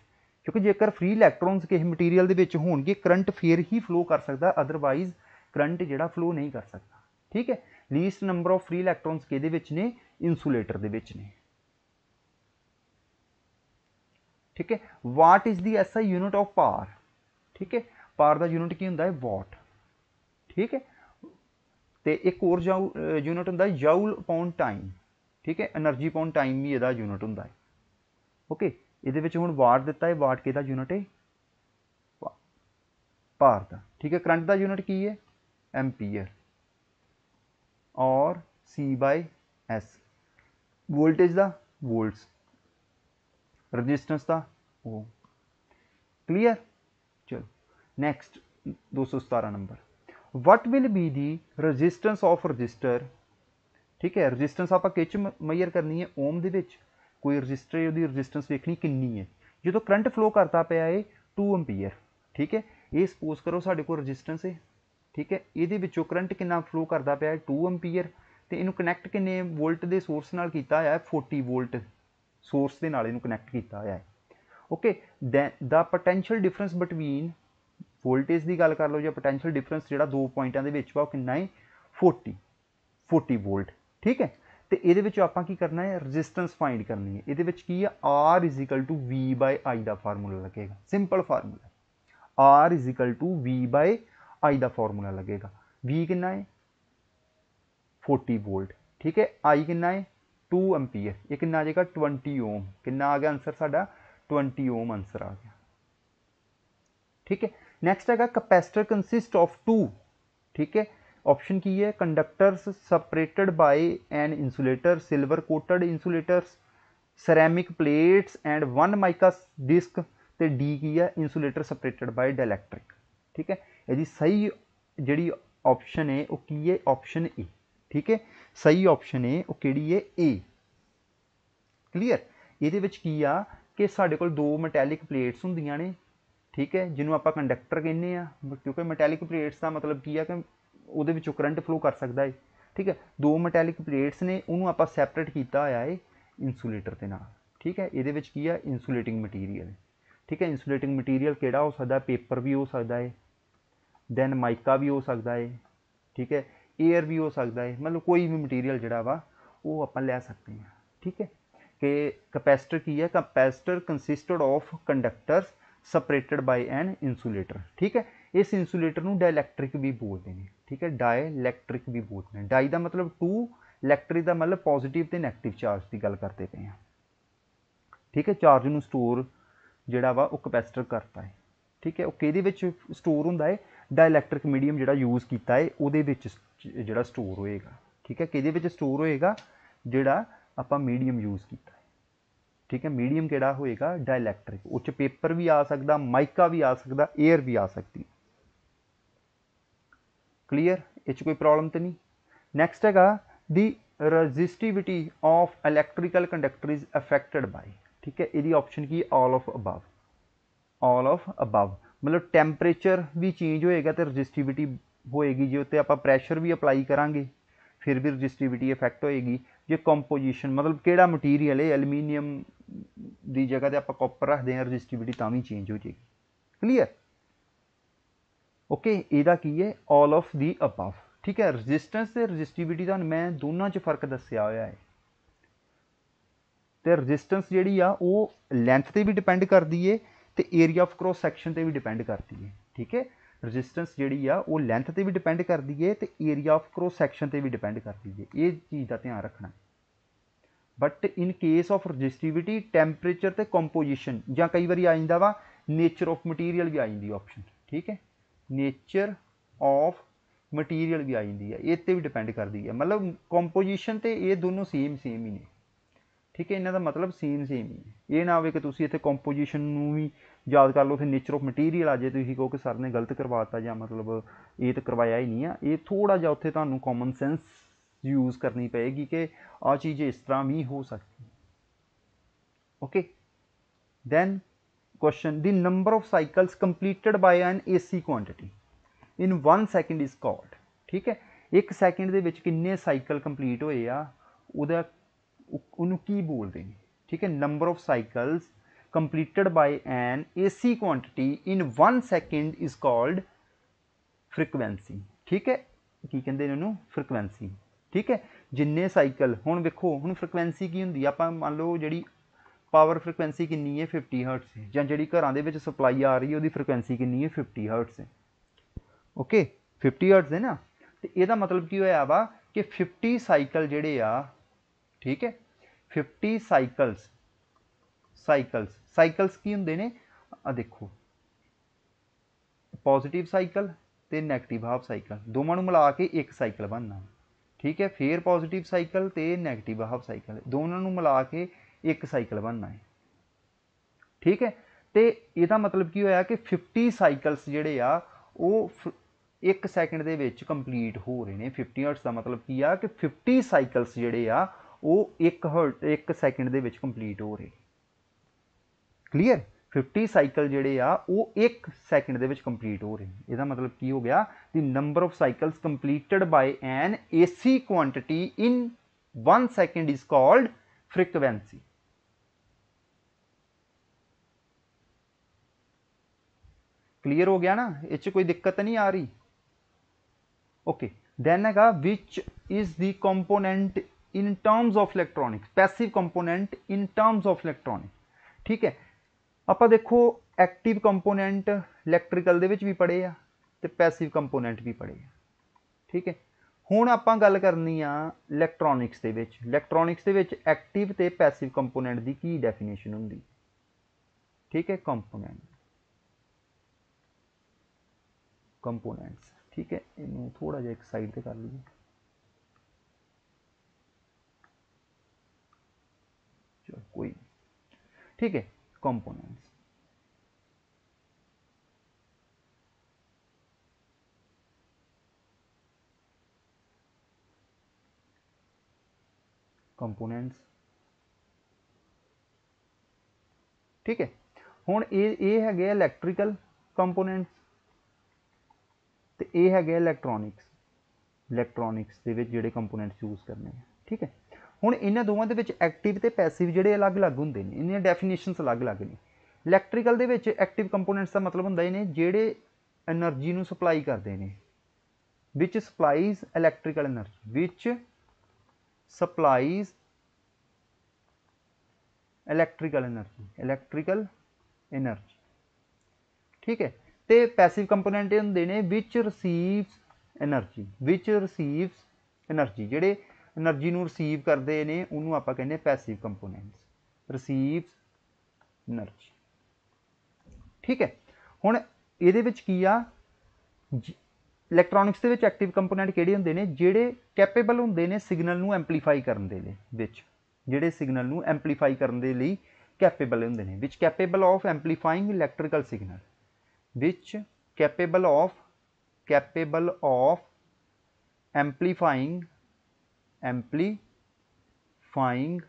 ਕਿਉਂਕਿ ਜੇਕਰ ਫ੍ਰੀ ਇਲੈਕਟ੍ਰੋਨਸ ਕਿਸੇ ਮਟੀਰੀਅਲ ਦੇ ਵਿੱਚ ਹੋਣਗੇ ਕਰੰਟ ਫੇਰ ਹੀ ਫਲੋ ਕਰ ਸਕਦਾ ਅਦਰਵਾਈਜ਼ ਕਰੰਟ ਜਿਹੜਾ ਫਲੋ ਨਹੀਂ ਕਰ ਸਕਦਾ ਠੀਕ ਹੈ least number of free electrons ਕਿਹਦੇ ਵਿੱਚ ਨੇ ਇਨਸੂਲੇਟਰ ਦੇ ਵਿੱਚ ਨੇ ਠੀਕ ਹੈ what is the SI unit of power ਠੀਕ ਹੈ ਪਾਵਰ ਦਾ ਯੂਨਿਟ ਕੀ ਹੁੰਦਾ ਹੈ ਵਾਟ ਠੀਕ ਹੈ ਤੇ ਇੱਕ ਹੋਰ ਯੂਨਿਟ ਹੁੰਦਾ ਜਾਊਲ ਪਾਉਂਡ ਟਾਈਮ ਠੀਕ ਹੈ એનર્ਜੀ ਪਾਉਂਡ ਟਾਈਮ ਵੀ ਇਹਦਾ ਯੂਨਿਟ ਹੁੰਦਾ ਹੈ ਓਕੇ ਇਹਦੇ ਵਿੱਚ ਹੁਣ ਵਾਟ ਦਿੱਤਾ ਹੈ ਵਾਟ ਕਿਹਦਾ ਯੂਨਿਟ ਹੈ ਪਾਰ ਦਾ ਠੀਕ ਹੈ ਕਰੰਟ ਦਾ ਯੂਨਿਟ ਕੀ ਹੈ ਐਮਪੀਅਰ ਔਰ ਸੀ ਬਾਈ ਐਸ ਵੋਲਟੇਜ ਦਾ ਵੋਲਟਸ ਰੈਜ਼ਿਸਟੈਂਸ ਦਾ ਉਹ ਕਲੀਅਰ ਚਲੋ next 217 number what will be the resistance of resistor ਠੀਕ ਹੈ ਰੈਜ਼ਿਸਟੈਂਸ ਆਪਾਂ ਕਿਚ ਮਈਅਰ ਕਰਨੀ ਹੈ ਓਮ ਦੇ ਵਿੱਚ ਕੋਈ ਰੈਜ਼ਿਸਟਰ ਉਹਦੀ ਰੈਜ਼ਿਸਟੈਂਸ ਵੇਖਣੀ ਕਿੰਨੀ ਹੈ ਜਦੋਂ ਕਰੰਟ ਫਲੋ ਕਰਦਾ ਪਿਆ ਹੈ 2 ਐਂਪੀਅਰ ਠੀਕ ਹੈ ਇਹ ਸਪੋਜ਼ ਕਰੋ ਸਾਡੇ ਕੋਲ ਰੈਜ਼ਿਸਟੈਂਸ ਹੈ ਠੀਕ ਹੈ ਇਹਦੇ ਵਿੱਚੋਂ ਕਰੰਟ ਕਿੰਨਾ ਫਲੋ ਕਰਦਾ ਪਿਆ ਹੈ 2 ਐਂਪੀਅਰ ਤੇ ਇਹਨੂੰ ਕਨੈਕਟ ਕਿੰਨੇ ਵੋਲਟ ਦੇ ਸੋਰਸ ਨਾਲ ਕੀਤਾ ਹੋਇਆ ਹੈ 40 ਵੋਲਟ ਸੋਰਸ ਦੇ ਨਾਲ ਇਹਨੂੰ ਕਨੈਕਟ ਕੀਤਾ ਹੋਇਆ ਹੈ ਓਕੇ ਦਾ ਪੋਟੈਂਸ਼ੀਅਲ ਡਿਫਰੈਂਸ ਬਿਟਵੀਨ ਵੋਲਟੇਜ ਦੀ ਗੱਲ ਕਰ ਲਓ ਜਾਂ ਪੋਟੈਂਸ਼ੀਅਲ ਡਿਫਰੈਂਸ ਜਿਹੜਾ ਦੋ ਪੁਆਇੰਟਾਂ ਦੇ ਵਿੱਚ ਵਾ ਉਹ ਕਿੰਨਾ ਹੈ 40 40 ਵੋਲਟ ਠੀਕ ਹੈ ਤੇ ਇਹਦੇ ਵਿੱਚ ਆਪਾਂ ਕੀ ਕਰਨਾ ਹੈ ਰੈਜ਼ਿਸਟੈਂਸ ਫਾਈਂਡ ਕਰਨੀ ਹੈ ਇਹਦੇ ਵਿੱਚ ਕੀ ਹੈ R V I ਦਾ ਫਾਰਮੂਲਾ ਲੱਗੇਗਾ simple formula R V I ਦਾ ਫਾਰਮੂਲਾ ਲੱਗੇਗਾ V ਕਿੰਨਾ ਹੈ 40 ਵੋਲਟ ਠੀਕ ਹੈ I ਕਿੰਨਾ ਹੈ 2 ਐਮਪੀਅਰ ਇਹ ਕਿੰਨਾ ਆ ਜਾਏਗਾ 20 ਓਮ ਕਿੰਨਾ ਆ ਗਿਆ ਆਨਸਰ ਸਾਡਾ 20 ਓਮ ਆਨਸਰ ਆ ਗਿਆ ਠੀਕ ਹੈ नेक्स्ट आएगा कैपेसिटर कंसिस्ट ਆਫ 2 ਠੀਕ ਹੈ ऑप्शन ਕੀ ਹੈ conductors separated by an insulator silver coated insulators ceramic plates and 1 mica disc ਤੇ ਡੀ ਕੀ ਹੈ ਇਨਸੂਲੇਟਰ ਸੈਪਰੇਟਡ ਬਾਈ ਡਾਇਲੈਕਟ੍ਰਿਕ ਠੀਕ ਹੈ ਇਹਦੀ ਸਹੀ ਜਿਹੜੀ ਆਪਸ਼ਨ ਹੈ ਉਹ ਕੀ ਹੈ ਆਪਸ਼ਨ ਏ ਠੀਕ ਹੈ ਸਹੀ ਆਪਸ਼ਨ ਹੈ ਉਹ ਕਿਹੜੀ ਹੈ ਏ ਕਲੀਅਰ ਇਹਦੇ ਵਿੱਚ ਕੀ ਆ ਕਿ ਸਾਡੇ ਕੋਲ ਦੋ ਮੈਟੈਲਿਕ ਪਲੇਟਸ ਹੁੰਦੀਆਂ ਨੇ ਠੀਕ ਹੈ ਜਿਹਨੂੰ ਆਪਾਂ ਕੰਡਕਟਰ ਕਹਿੰਦੇ ਆ ਕਿਉਂਕਿ ਮੈਟੈਲਿਕ ਪਲੇਟਸ ਦਾ ਮਤਲਬ ਕੀ ਆ ਕਿ ਉਹਦੇ ਵਿੱਚੋਂ ਕਰੰਟ ਫਲੋ ਕਰ ਸਕਦਾ ਹੈ ਠੀਕ ਹੈ ਦੋ ਮੈਟੈਲਿਕ ਪਲੇਟਸ ਨੇ ਉਹਨੂੰ ਆਪਾਂ ਸੈਪਰੇਟ ਕੀਤਾ ਹੋਇਆ ਹੈ ਇਨਸੂਲੇਟਰ ਦੇ ਨਾਲ ਠੀਕ ਹੈ ਇਹਦੇ ਵਿੱਚ ਕੀ ਆ ਇਨਸੂਲੇਟਿੰਗ ਮਟੀਰੀਅਲ ਠੀਕ ਹੈ ਇਨਸੂਲੇਟਿੰਗ ਮਟੀਰੀਅਲ ਕਿਹੜਾ ਹੋ ਸਕਦਾ ਪੇਪਰ ਵੀ ਹੋ ਸਕਦਾ ਹੈ ਦੈਨ ਮਾਈਕਾ ਵੀ ਹੋ ਸਕਦਾ ਹੈ ਠੀਕ ਹੈ 에ਅਰ ਵੀ ਹੋ ਸਕਦਾ ਹੈ ਮਤਲਬ ਕੋਈ ਵੀ ਮਟੀਰੀਅਲ ਜਿਹੜਾ ਵਾ ਉਹ ਆਪਾਂ ਲੈ ਸਕਦੇ ਹਾਂ ਠੀਕ ਹੈ ਕਿ ਕੈਪੈਸਿਟਰ ਕੀ ਹੈ capacitor consisted of conductors separated by an insulator ਠੀਕ ਹੈ ਇਸ ਇਨਸੂਲੇਟਰ ਨੂੰ ਡਾਇਲੈਕਟ੍ਰਿਕ ਵੀ ਬੋਲਦੇ ਨੇ ਠੀਕ ਹੈ ਡਾਇਲੈਕਟ੍ਰਿਕ ਵੀ ਬੋਲਦੇ ਨੇ ਡਾਈ ਦਾ ਮਤਲਬ ਟੂ ਇਲੈਕਟ੍ਰਿਕ ਦਾ ਮਤਲਬ ਪੋਜ਼ਿਟਿਵ ਤੇ 네ਗੇਟਿਵ ਚਾਰਜ ਦੀ ਗੱਲ ਕਰਦੇ ਪਏ ਆ ਠੀਕ ਹੈ ਚਾਰਜ ਨੂੰ ਸਟੋਰ ਜਿਹੜਾ ਵਾ ਉਹ ਕੈਪੈਸਿਟਰ ਕਰਦਾ ਹੈ ਠੀਕ ਹੈ ਉਹ ਕਿਹਦੇ ਵਿੱਚ ਸਟੋਰ ਹੁੰਦਾ ਹੈ ਡਾਇਲੈਕਟ੍ਰਿਕ ਮੀਡੀਅਮ ਜਿਹੜਾ ਯੂਜ਼ ਕੀਤਾ ਹੈ ਉਹਦੇ ਵਿੱਚ ਜਿਹੜਾ ਸਟੋਰ ਹੋਏਗਾ ਠੀਕ ਹੈ ਕਿਹਦੇ ਵਿੱਚ ਸਟੋਰ ਹੋਏਗਾ ਜਿਹੜਾ ਆਪਾਂ ਮੀਡੀਅਮ ਯੂਜ਼ ਕੀਤਾ ठीक है मीडियम केड़ा होएगा डायलैक्ट्रिक उस पेपर भी आ सकता माइका भी आ सकता एयर भी आ सकती क्लीयर इस कोई प्रॉब्लम तो नहीं नैक्सट हैगा the resistivity of electrical conductor is affected by ठीक है यदि ऑप्शन की all of above all of above मतलब टैंपरेचर भी चेंज होएगा तो रजिस्टिविटी होएगी जो उत्ते आप प्रैशर भी अपलाई करा ਫਿਰ ਵੀ ਰੈਜ਼ਿਸਟਿਵਿਟੀ ਇਫੈਕਟ ਹੋਏਗੀ ਜੇ ਕੰਪੋਜੀਸ਼ਨ ਮਤਲਬ ਕਿਹੜਾ ਮਟੀਰੀਅਲ ਹੈ ਐਲੂਮੀਨੀਅਮ ਦੀ ਜਗ੍ਹਾ ਤੇ ਆਪਾਂ ਕਾਪਰ ਰੱਖਦੇ ਹਾਂ ਰੈਜ਼ਿਸਟਿਵਿਟੀ ਤਾਂ ਵੀ ਚੇਂਜ ਹੋ ਜਾਏਗੀ ਕਲੀਅਰ ਓਕੇ ਇਹਦਾ ਕੀ ਹੈ 올 ਆਫ ਦੀ ਅਬਵ ਠੀਕ ਹੈ ਰੈਜ਼ਿਸਟੈਂਸ ਤੇ ਰੈਜ਼ਿਸਟਿਵਿਟੀ ਦਾ ਮੈਂ ਦੋਨਾਂ 'ਚ ਫਰਕ ਦੱਸਿਆ ਹੋਇਆ ਹੈ ਤੇ ਰੈਜ਼ਿਸਟੈਂਸ ਜਿਹੜੀ ਆ ਉਹ ਲੈਂਥ ਤੇ ਵੀ ਡਿਪੈਂਡ ਕਰਦੀ ਏ ਤੇ ਏਰੀਆ ਆਫ ਕ੍ਰੋਸ ਸੈਕਸ਼ਨ ਤੇ ਵੀ ਡਿਪੈਂਡ ਕਰਦੀ ਏ ਠੀਕ ਹੈ ਰੈਜ਼ਿਸਟੈਂਸ ਜਿਹੜੀ ਆ ਉਹ ਲੈਂਥ ਤੇ ਵੀ ਡਿਪੈਂਡ ਕਰਦੀ ਏ ਤੇ ਏਰੀਆ ਆਫ ਕ੍ਰੋਸ ਸੈਕਸ਼ਨ ਤੇ ਵੀ ਡਿਪੈਂਡ ਕਰਦੀ ਏ ਇਹ ਚੀਜ਼ ਦਾ ਧਿਆਨ ਰੱਖਣਾ but in case of resistivity temperature ਤੇ ਕੰਪੋਜੀਸ਼ਨ ਜਾਂ ਕਈ ਵਾਰੀ ਆ ਜਾਂਦਾ ਵਾ ਨੇਚਰ ਆਫ ਮਟੀਰੀਅਲ ਵੀ ਆ ਜਾਂਦੀ ਆਪਸ਼ਨ ਠੀਕ ਹੈ ਨੇਚਰ ਆਫ ਮਟੀਰੀਅਲ ਵੀ ਆ ਜਾਂਦੀ ਹੈ ਇਹ ਤੇ ਵੀ ਡਿਪੈਂਡ ਕਰਦੀ ਹੈ ਮਤਲਬ ਕੰਪੋਜੀਸ਼ਨ ਤੇ ਇਹ ਦੋਨੋਂ ਸੇਮ ਸੇਮ ਹੀ ਨੇ ਠੀਕ ਹੈ ਇਹਨਾਂ ਦਾ ਮਤਲਬ ਸੇਮ ਸੇਮ ਹੀ ਹੈ ਇਹ ਨਾ ਹੋਵੇ ਕਿ ਤੁਸੀਂ ਇੱਥੇ ਕੰਪੋਜੀਸ਼ਨ ਨੂੰ ਵੀ ਯਾਦ ਕਰ ਲਓ ਫਿਰ ਨੇਚਰ ਆਫ ਮਟੀਰੀਅਲ ਆ ਜੇ ਤੁਸੀਂ ਕਹੋ ਕਿ ਸਰ ਨੇ ਗਲਤ ਕਰਵਾਤਾ ਜਾਂ ਮਤਲਬ ਇਹ ਤਾਂ ਕਰਵਾਇਆ ਹੀ ਨਹੀਂ ਆ ਇਹ ਥੋੜਾ ਜਿਹਾ ਉੱਥੇ ਤੁਹਾਨੂੰ ਕਾਮਨ ਸੈਂਸ ਯੂਜ਼ ਕਰਨੀ ਪਏਗੀ ਕਿ ਆ ਚੀਜ਼ ਇਸ ਤਰ੍ਹਾਂ ਵੀ ਹੋ ਸਕਦੀ okay then question the number of cycles completed by an AC quantity in 1 second is called ਠੀਕ ਹੈ 1 ਸੈਕਿੰਡ ਦੇ ਵਿੱਚ ਕਿੰਨੇ ਸਾਈਕਲ ਕੰਪਲੀਟ ਹੋਏ ਆ ਉਹਦਾ ਉਹਨੂੰ ਕੀ ਬੋਲਦੇ ਨੇ ਠੀਕ ਹੈ number of cycles completed by an AC quantity in 1 second is called frequency ਠੀਕ ਹੈ ਕੀ ਕਹਿੰਦੇ ਨੇ ਉਹਨੂੰ ਫ੍ਰੀਕੁਐਂਸੀ ਠੀਕ ਹੈ ਜਿੰਨੇ ਸਾਈਕਲ ਹੁਣ ਵੇਖੋ ਹੁਣ ਫ੍ਰੀਕੁਐਂਸੀ ਕੀ ਹੁੰਦੀ ਆਪਾਂ ਮੰਨ ਲਓ ਜਿਹੜੀ ਪਾਵਰ ਫ੍ਰੀਕੁਐਂਸੀ ਕਿੰਨੀ ਹੈ 50 ਹਰਟਸ ਜਾਂ ਜਿਹੜੀ ਘਰਾਂ ਦੇ ਵਿੱਚ ਸਪਲਾਈ ਆ ਰਹੀ ਹੈ ਉਹਦੀ ਫ੍ਰੀਕੁਐਂਸੀ ਕਿੰਨੀ ਹੈ 50 ਹਰਟਸ ਓਕੇ 50 ਹਰਟਸ ਹੈ ਨਾ ਤੇ ਇਹਦਾ ਮਤਲਬ ਕੀ ਹੋਇਆ ਵਾ ਕਿ 50 ਸਾਈਕਲ ਜਿਹੜੇ ਆ ਠੀਕ ਹੈ 50 ਸਾਈਕਲਸ ਸਾਈਕਲਸ ਸਾਈਕਲਸ ਕੀ ਹੁੰਦੇ ਨੇ ਆ ਦੇਖੋ ਪੋਜ਼ਿਟਿਵ ਸਾਈਕਲ ਤੇ 네ਗੇਟਿਵ ਹਾਫ ਸਾਈਕਲ ਦੋਵਾਂ ਨੂੰ ਮਿਲਾ ਕੇ ਇੱਕ ਸਾਈਕਲ ਬਣਨਾ ਠੀਕ ਹੈ ਫੇਰ ਪੋਜ਼ਿਟਿਵ ਸਾਈਕਲ ਤੇ 네ਗੇਟਿਵ ਹਾਫ ਸਾਈਕਲ ਦੋਨਾਂ ਨੂੰ ਮਿਲਾ ਕੇ ਇੱਕ ਸਾਈਕਲ ਬਣਨਾ ਹੈ ਠੀਕ ਹੈ ਤੇ ਇਹਦਾ ਮਤਲਬ ਕੀ ਹੋਇਆ ਕਿ 50 ਸਾਈਕਲਸ ਜਿਹੜੇ ਆ ਉਹ 1 ਸੈਕਿੰਡ ਦੇ ਵਿੱਚ ਕੰਪਲੀਟ ਹੋ ਰਹੇ ਨੇ 50 ਹਰਟਸ ਦਾ ਮਤਲਬ ਕੀ ਆ ਕਿ 50 ਸਾਈਕਲਸ ਜਿਹੜੇ ਆ ਉਹ 1 ਹਰਟ 1 ਸੈਕਿੰਡ ਦੇ ਵਿੱਚ ਕੰਪਲੀਟ ਹੋ ਰਹੇ ਕਲੀਅਰ 50 ਸਾਈਕਲ ਜਿਹੜੇ ਆ ਉਹ 1 ਸੈਕਿੰਡ ਦੇ ਵਿੱਚ ਕੰਪਲੀਟ ਹੋ ਰਹੇ ਇਹਦਾ ਮਤਲਬ ਕੀ ਹੋ ਗਿਆ the number of cycles completed by an AC quantity in 1 second is called frequency clear ਹੋ ਗਿਆ ਨਾ ਇਹ 'ਚ ਕੋਈ ਦਿੱਕਤ ਨਹੀਂ ਆ ਰਹੀ ਓਕੇ ਦੈਨ ਹੈਗਾ which is the component in terms of electronics passive component in terms of electronics ਠੀਕ ਹੈ ਆਪਾਂ ਦੇਖੋ ਐਕਟਿਵ ਕੰਪੋਨੈਂਟ ਇਲੈਕਟ੍ਰੀਕਲ ਦੇ ਵਿੱਚ ਵੀ ਪੜ੍ਹੇ ਆ ਤੇ ਪੈਸਿਵ ਕੰਪੋਨੈਂਟ ਵੀ ਪੜ੍ਹੇ ਆ ਠੀਕ ਹੈ ਹੁਣ ਆਪਾਂ ਗੱਲ ਕਰਨੀ ਆ ਇਲੈਕਟ੍ਰੋਨਿਕਸ ਦੇ ਵਿੱਚ ਇਲੈਕਟ੍ਰੋਨਿਕਸ ਦੇ ਵਿੱਚ ਐਕਟਿਵ ਤੇ ਪੈਸਿਵ ਕੰਪੋਨੈਂਟ ਦੀ ਕੀ ਡੈਫੀਨੇਸ਼ਨ ਹੁੰਦੀ ਠੀਕ ਹੈ ਕੰਪੋਨੈਂਟ ਕੰਪੋਨੈਂਟਸ ਠੀਕ ਹੈ ਇਹਨੂੰ ਥੋੜਾ ਜਿਹਾ ਇੱਕ ਸਾਈਡ ਤੇ ਕਰ ਲਈਏ जो कोई ठीक है कॉम्पोनेंट कंपोनेंट्स ठीक है हूँ ये है इलैक्ट्रीकल कंपोनेंट्स तो यह है इलैक्ट्रॉनिक्स इलैक्ट्रॉनिक्स के जोड़े कंपोनेंट्स यूज करने हैं ठीक है ਹੁਣ ਇਹਨਾਂ ਦੋਵਾਂ ਦੇ ਵਿੱਚ ਐਕਟਿਵ ਤੇ ਪੈਸਿਵ ਜਿਹੜੇ ਅਲੱਗ-ਅਲੱਗ ਹੁੰਦੇ ਨੇ ਇਹਨਾਂ ਡੈਫੀਨੇਸ਼ਨਸ ਅਲੱਗ-ਅਲੱਗ ਨੇ ਇਲੈਕਟ੍ਰੀਕਲ ਦੇ ਵਿੱਚ ਐਕਟਿਵ ਕੰਪੋਨੈਂਟਸ ਦਾ ਮਤਲਬ ਹੁੰਦਾ ਇਹ ਨੇ ਜਿਹੜੇ એનર્ਜੀ ਨੂੰ ਸਪਲਾਈ ਕਰਦੇ ਨੇ which supplies electrical energy which supplies electrical energy electrical energy ਠੀਕ ਹੈ ਤੇ ਪੈਸਿਵ ਕੰਪੋਨੈਂਟ ਇਹ ਹੁੰਦੇ ਨੇ which receives energy which receives energy ਜਿਹੜੇ એનર્ਜੀ ਨੂੰ ਰਿਸੀਵ ਕਰਦੇ ਨੇ ਉਹਨੂੰ ਆਪਾਂ ਕਹਿੰਦੇ ਪੈਸਿਵ ਕੰਪੋਨੈਂਟਸ ਰਿਸੀਵਸ એનર્ਜੀ ਠੀਕ ਹੈ ਹੁਣ ਇਹਦੇ ਵਿੱਚ ਕੀ ਆ ਇਲੈਕਟ੍ਰੋਨਿਕਸ ਦੇ ਵਿੱਚ ਐਕਟਿਵ ਕੰਪੋਨੈਂਟ ਕਿਹੜੇ ਹੁੰਦੇ ਨੇ ਜਿਹੜੇ ਕੈਪੇਬਲ ਹੁੰਦੇ ਨੇ ਸਿਗਨਲ ਨੂੰ ਐਂਪਲੀਫਾਈ ਕਰਨ ਦੇ ਲਈ ਵਿੱਚ ਜਿਹੜੇ ਸਿਗਨਲ ਨੂੰ ਐਂਪਲੀਫਾਈ ਕਰਨ ਦੇ ਲਈ ਕੈਪੇਬਲ ਹੁੰਦੇ ਨੇ which capable of amplifying electrical signal which capable of capable of amplifying amplifying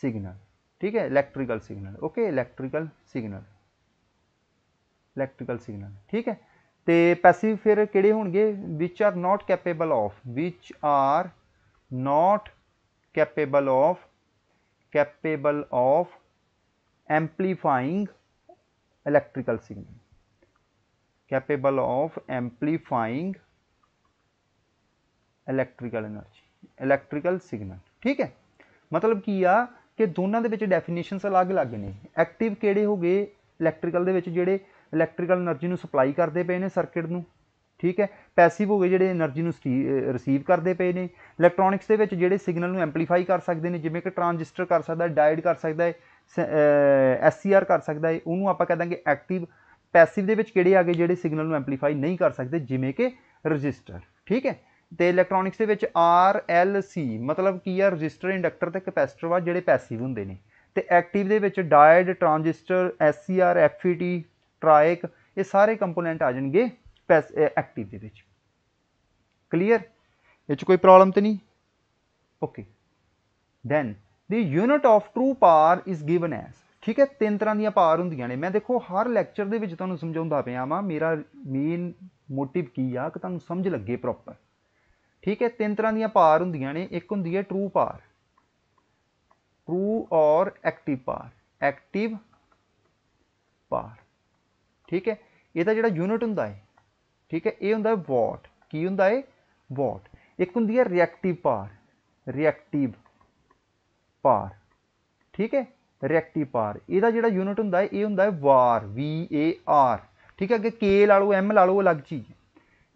signal ठीक है electrical signal okay electrical signal electrical signal ठीक है तो पैसिव फिर कि which are not capable of which are not capable of capable of amplifying electrical signal capable of amplifying electrical energy electrical signal ਠੀਕ ਹੈ ਮਤਲਬ ਕੀ ਆ ਕਿ ਦੋਨਾਂ ਦੇ ਵਿੱਚ ਡੈਫੀਨੇਸ਼ਨਸ ਅਲੱਗ-ਅਲੱਗ ਨੇ ਐਕਟਿਵ ਕਿਹੜੇ ਹੋ ਗਏ ਇਲੈਕਟ੍ਰੀਕਲ ਦੇ ਵਿੱਚ ਜਿਹੜੇ ਇਲੈਕਟ੍ਰੀਕਲ એનર્ਜੀ ਨੂੰ ਸਪਲਾਈ ਕਰਦੇ ਪਏ ਨੇ ਸਰਕਟ ਨੂੰ ਠੀਕ ਹੈ ਪੈਸਿਵ ਹੋ ਗਏ ਜਿਹੜੇ એનર્ਜੀ ਨੂੰ ਰਿਸੀਵ ਕਰਦੇ ਪਏ ਨੇ ਇਲੈਕਟ੍ਰੋਨਿਕਸ ਦੇ ਵਿੱਚ ਜਿਹੜੇ ਸਿਗਨਲ ਨੂੰ ਐਂਪਲੀਫਾਈ ਕਰ ਸਕਦੇ ਨੇ ਜਿਵੇਂ ਕਿ ਟ੍ਰਾਂਜਿਸਟਰ ਕਰ ਸਕਦਾ ਡਾਇਡ ਕਰ ਸਕਦਾ ਹੈ ਐਸਸੀਆਰ ਕਰ ਸਕਦਾ ਹੈ ਉਹਨੂੰ ਆਪਾਂ ਕਹਿੰਦਾਂਗੇ ਐਕਟਿਵ ਪੈਸਿਵ ਦੇ ਵਿੱਚ ਕਿਹੜੇ ਆ ਗਏ ਜਿਹੜੇ ਸਿਗਨਲ ਨੂੰ ਐਂਪਲੀਫਾਈ ਨਹੀਂ ਕਰ ਸਕਦੇ ਜਿਵੇਂ ਕਿ ਰੈਜ਼ਿਸਟਰ ਠੀਕ ਹੈ ਤੇ ਇਲੈਕਟ੍ਰੋਨਿਕਸ ਦੇ ਵਿੱਚ ਆਰ ਐਲ ਸੀ ਮਤਲਬ ਕੀ ਆ ਰੈਜ਼ਿਸਟਰ ਇੰਡਕਟਰ ਤੇ ਕੈਪੈਸਿਟਰ ਵਾ ਜਿਹੜੇ ਪੈਸਿਵ ਹੁੰਦੇ ਨੇ ਤੇ ਐਕਟਿਵ ਦੇ ਵਿੱਚ ਡਾਇਡ ਟ੍ਰਾਂਜਿਸਟਰ ਈ ਟੀ ਟ੍ਰਾਇਕ ਇਹ ਸਾਰੇ ਕੰਪੋਨੈਂਟ ਆ ਜਾਣਗੇ ਐਕਟਿਵ ਦੇ ਵਿੱਚ ਕਲੀਅਰ ਇਹ ਚ ਕੋਈ ਪ੍ਰੋਬਲਮ ਤੇ ਨਹੀਂ okay then the unit of true power is given as ਠੀਕ ਹੈ ਤਿੰਨ ਤਰ੍ਹਾਂ ਦੀਆਂ ਪਾਵਰ ਹੁੰਦੀਆਂ ਨੇ ਮੈਂ ਦੇਖੋ ਹਰ ਲੈਕਚਰ ਦੇ ਵਿੱਚ ਤੁਹਾਨੂੰ ਸਮਝਾਉਂਦਾ ਪਿਆ ਵਾਂ ਮੇਰਾ ਮੇਨ ਮੋਟਿਵ ਕੀ ਆ ਕਿ ਤੁਹਾਨੂੰ ਸਮਝ ਲੱਗੇ ਪ੍ਰੋਪਰ ਠੀਕ ਹੈ ਤਿੰਨ ਤਰ੍ਹਾਂ ਦੀਆਂ ਪਾਰ ਹੁੰਦੀਆਂ ਨੇ ਇੱਕ ਹੁੰਦੀ ਹੈ ਟਰੂ ਪਾਰ ਟਰੂ ਔਰ ਐਕਟਿਵ ਪਾਰ ਐਕਟਿਵ ਪਾਰ ਠੀਕ ਹੈ ਇਹਦਾ ਜਿਹੜਾ ਯੂਨਿਟ ਹੁੰਦਾ ਹੈ ਠੀਕ ਹੈ ਇਹ ਹੁੰਦਾ ਹੈ ਵਾਟ ਕੀ ਹੁੰਦਾ ਹੈ ਵਾਟ ਇੱਕ ਹੁੰਦੀ ਹੈ ਰਿਐਕਟਿਵ ਪਾਰ ਰਿਐਕਟਿਵ ਪਾਰ ਠੀਕ ਹੈ ਰਿਐਕਟਿਵ ਪਾਰ ਇਹਦਾ ਜਿਹੜਾ ਯੂਨਿਟ ਹੁੰਦਾ ਹੈ ਇਹ ਹੁੰਦਾ ਹੈ ਵਾਰ ਵੀ ਏ ਆਰ ਠੀਕ ਹੈ ਅੱਗੇ ਕੇ ਲਾ ਲਓ ਐਮ ਲਾ ਲਓ ਅਲੱਗ ਚੀਜ਼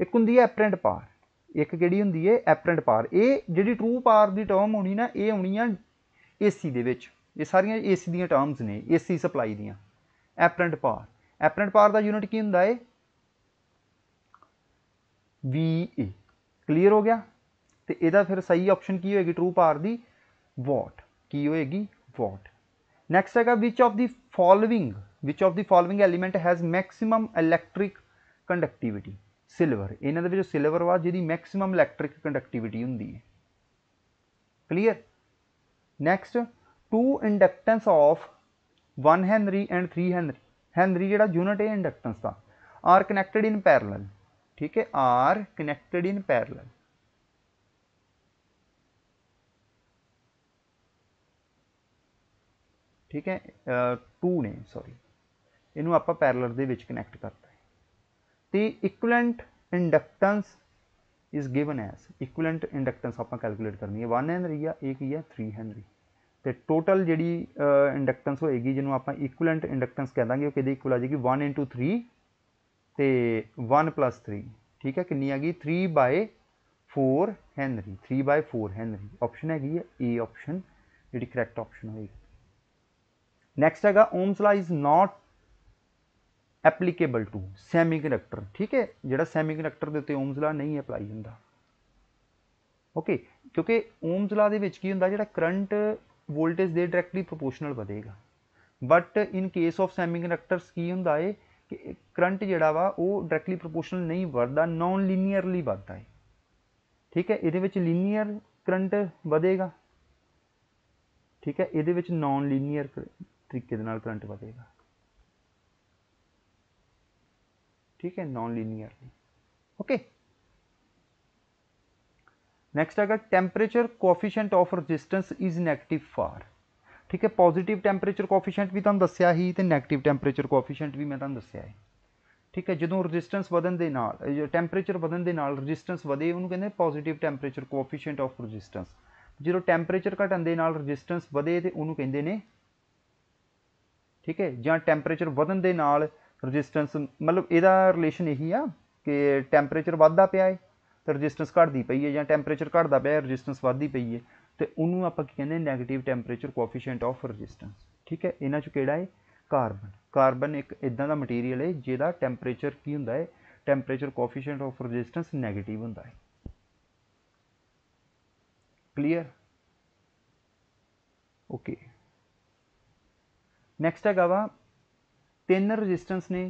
ਇੱਕ ਹੁੰਦੀ ਹੈ ਐਪਰੈਂਟ ਪਾਰ ਇੱਕ ਕਿਹੜੀ ਹੁੰਦੀ ਹੈ ਐਪਰੈਂਟ ਪਾਰ ਇਹ ਜਿਹੜੀ ਟਰੂ ਪਾਰ ਦੀ ਟਰਮ ਹੋਣੀ ਨਾ ਇਹ ਹੋਣੀ ਆ ਏਸੀ ਦੇ ਵਿੱਚ ਇਹ ਸਾਰੀਆਂ ਏਸੀ ਦੀਆਂ ਟਰਮਸ ਨੇ ਏਸੀ ਸਪਲਾਈ ਦੀਆਂ ਐਪਰੈਂਟ ਪਾਰ ਐਪਰੈਂਟ ਪਾਰ ਦਾ ਯੂਨਿਟ ਕੀ ਹੁੰਦਾ ਏ VA ਕਲੀਅਰ ਹੋ ਗਿਆ ਤੇ ਇਹਦਾ ਫਿਰ ਸਹੀ ਆਪਸ਼ਨ ਕੀ ਹੋਏਗੀ ਟਰੂ ਪਾਰ ਦੀ ਵਾਟ ਕੀ ਹੋਏਗੀ ਵਾਟ ਨੈਕਸਟ ਹੈਗਾ which of the following which of the following element has maximum electric conductivity silver ਇਹਨਾਂ ਦੇ ਵਿੱਚ ਸਿਲਵਰ ਵਾ ਜਿਹਦੀ ਮੈਕਸਿਮਮ ਇਲੈਕਟ੍ਰਿਕ ਕੰਡਕਟਿਵਿਟੀ ਹੁੰਦੀ ਹੈ clear next two inductance of 1 henry and 3 henry henry ਜਿਹੜਾ ਯੂਨਿਟ ਹੈ ਇੰਡਕਟੈਂਸ ਦਾ ਆਰ ਕਨੈਕਟਡ ਇਨ ਪੈਰਲਲ ਠੀਕ ਹੈ ਆਰ ਕਨੈਕਟਡ ਇਨ ਪੈਰਲਲ ਠੀਕ ਹੈ 2 ਨੇ ਸੌਰੀ ਇਹਨੂੰ ਆਪਾਂ ਪੈਰਲਲ ਦੇ ਵਿੱਚ ਕਨੈਕਟ ਕਰਤਾ the equivalent inductance is given as equivalent inductance ਆਪਾਂ calculate ਕਰਨੀ ਹੈ 1 Henry ਜਾਂ 1 ਹੀ ਹੈ 3 Henry ਤੇ ਟੋਟਲ ਜਿਹੜੀ ਇੰਡਕਟੈਂਸ ਹੋਏਗੀ ਜਿਹਨੂੰ ਆਪਾਂ ਇਕੁਇਵਲੈਂਟ ਇੰਡਕਟੈਂਸ ਕਹਿ ਦਾਂਗੇ ਉਹ ਕਿਹਦੇ ਇਕੁਅਲ ਆ ਜਾਏਗੀ 1 3 ਤੇ 1 3 ਠੀਕ ਹੈ ਕਿੰਨੀ ਆ ਗਈ 3 4 ਹੈਨਰੀ 3 4 ਹੈਨਰੀ ਆਪਸ਼ਨ ਹੈਗੀ ਹੈ ਏ ਆਪਸ਼ਨ ਜਿਹੜੀ ਕਰੈਕਟ ਆਪਸ਼ਨ ਹੋਏਗੀ ਨੈਕਸਟ ਹੈਗਾ ohm's law is not applicable to semiconductor ਠੀਕ ਹੈ ਜਿਹੜਾ ਸੈਮੀਕੰਡਕਟਰ ਦੇ ਉੱਤੇ ਓਮਸ ਲਾ ਨਹੀਂ ਅਪਲਾਈ ਹੁੰਦਾ ਓਕੇ ਕਿਉਂਕਿ ਓਮਸ ਲਾ ਦੇ ਵਿੱਚ ਕੀ ਹੁੰਦਾ ਜਿਹੜਾ ਕਰੰਟ ਵੋਲਟੇਜ ਦੇ ਡਾਇਰੈਕਟਲੀ ਪ੍ਰੋਪੋਰਸ਼ਨਲ ਵਧੇਗਾ but in case of semiconductors ਕੀ ਹੁੰਦਾ ਏ ਕਿ ਕਰੰਟ ਜਿਹੜਾ ਵਾ ਉਹ ਡਾਇਰੈਕਟਲੀ ਪ੍ਰੋਪੋਰਸ਼ਨਲ ਨਹੀਂ ਵਧਦਾ ਨਾਨ ਲੀਨੀਅਰਲੀ ਵਧਦਾ ਏ ਠੀਕ ਹੈ ਇਹਦੇ ਵਿੱਚ ਲੀਨੀਅਰ ਕਰੰਟ ਵਧੇਗਾ ਠੀਕ ਹੈ ਇਹਦੇ ਵਿੱਚ ਨਾਨ ਲੀਨੀਅਰ ਤਰੀਕੇ ਦੇ ਨਾਲ ਕਰੰਟ ਵਧੇਗਾ ठीक है नॉन लीनियरली ओके नेक्स्ट अगर temperature coefficient of resistance is negative for ਠੀਕ ਹੈ ਪੋਜ਼ਿਟਿਵ ਟੈਂਪਰੇਚਰ ਕੋਫੀਸ਼ੀਐਂਟ ਵੀ ਤੁਹਾਨੂੰ ਦੱਸਿਆ ਹੀ ਤੇ 네ਗੇਟਿਵ ਟੈਂਪਰੇਚਰ ਕੋਫੀਸ਼ੀਐਂਟ ਵੀ ਮੈਂ ਤੁਹਾਨੂੰ ਦੱਸਿਆ ਹੈ ਠੀਕ ਹੈ ਜਦੋਂ ਰੈਜ਼ਿਸਟੈਂਸ ਵਧਣ ਦੇ ਨਾਲ ਟੈਂਪਰੇਚਰ ਵਧਣ ਦੇ ਨਾਲ ਰੈਜ਼ਿਸਟੈਂਸ ਵਧੇ ਉਹਨੂੰ ਕਹਿੰਦੇ positive temperature coefficient of resistance ਜਦੋਂ ਟੈਂਪਰੇਚਰ ਘਟਣ ਦੇ ਨਾਲ ਰੈਜ਼ਿਸਟੈਂਸ ਵਧੇ ਤੇ ਉਹਨੂੰ ਕਹਿੰਦੇ ਨੇ ਠੀਕ ਹੈ ਜਾਂ ਟੈਂਪਰੇਚਰ ਵਧਣ ਦੇ ਨਾਲ ਰੈਜ਼ਿਸਟੈਂਸ ਮਤਲਬ ਇਹਦਾ ਰਿਲੇਸ਼ਨ ਇਹੀ ਆ ਕਿ ਟੈਂਪਰੇਚਰ ਵੱਧਦਾ ਪਿਆ ਹੈ ਤੇ ਰੈਜ਼ਿਸਟੈਂਸ ਘਟਦੀ ਪਈ ਹੈ ਜਾਂ ਟੈਂਪਰੇਚਰ ਘਟਦਾ ਪਿਆ ਹੈ ਰਜਿਸਟੈਂਸ ਵੱਧਦੀ ਪਈ ਹੈ ਤੇ ਉਹਨੂੰ ਆਪਾਂ ਕੀ ਕਹਿੰਦੇ negative temperature coefficient of resistance ਠੀਕ ਹੈ ਇਹਨਾਂ ਚ ਕਿਹੜਾ ਹੈ ਕਾਰਬਨ ਕਾਰਬਨ ਇੱਕ ਇਦਾਂ ਦਾ ਮਟੀਰੀਅਲ ਹੈ ਜਿਹਦਾ ਟੈਂਪਰੇਚਰ ਕੀ ਹੁੰਦਾ ਹੈ temperature coefficient of resistance negative ਹੁੰਦਾ ਹੈ ਕਲੀਅਰ ਓਕੇ ਨੈਕਸਟ ਹੈਗਾ ਵਾ ਤਿੰਨ ਰੈਜ਼ਿਸਟੈਂਸ ਨੇ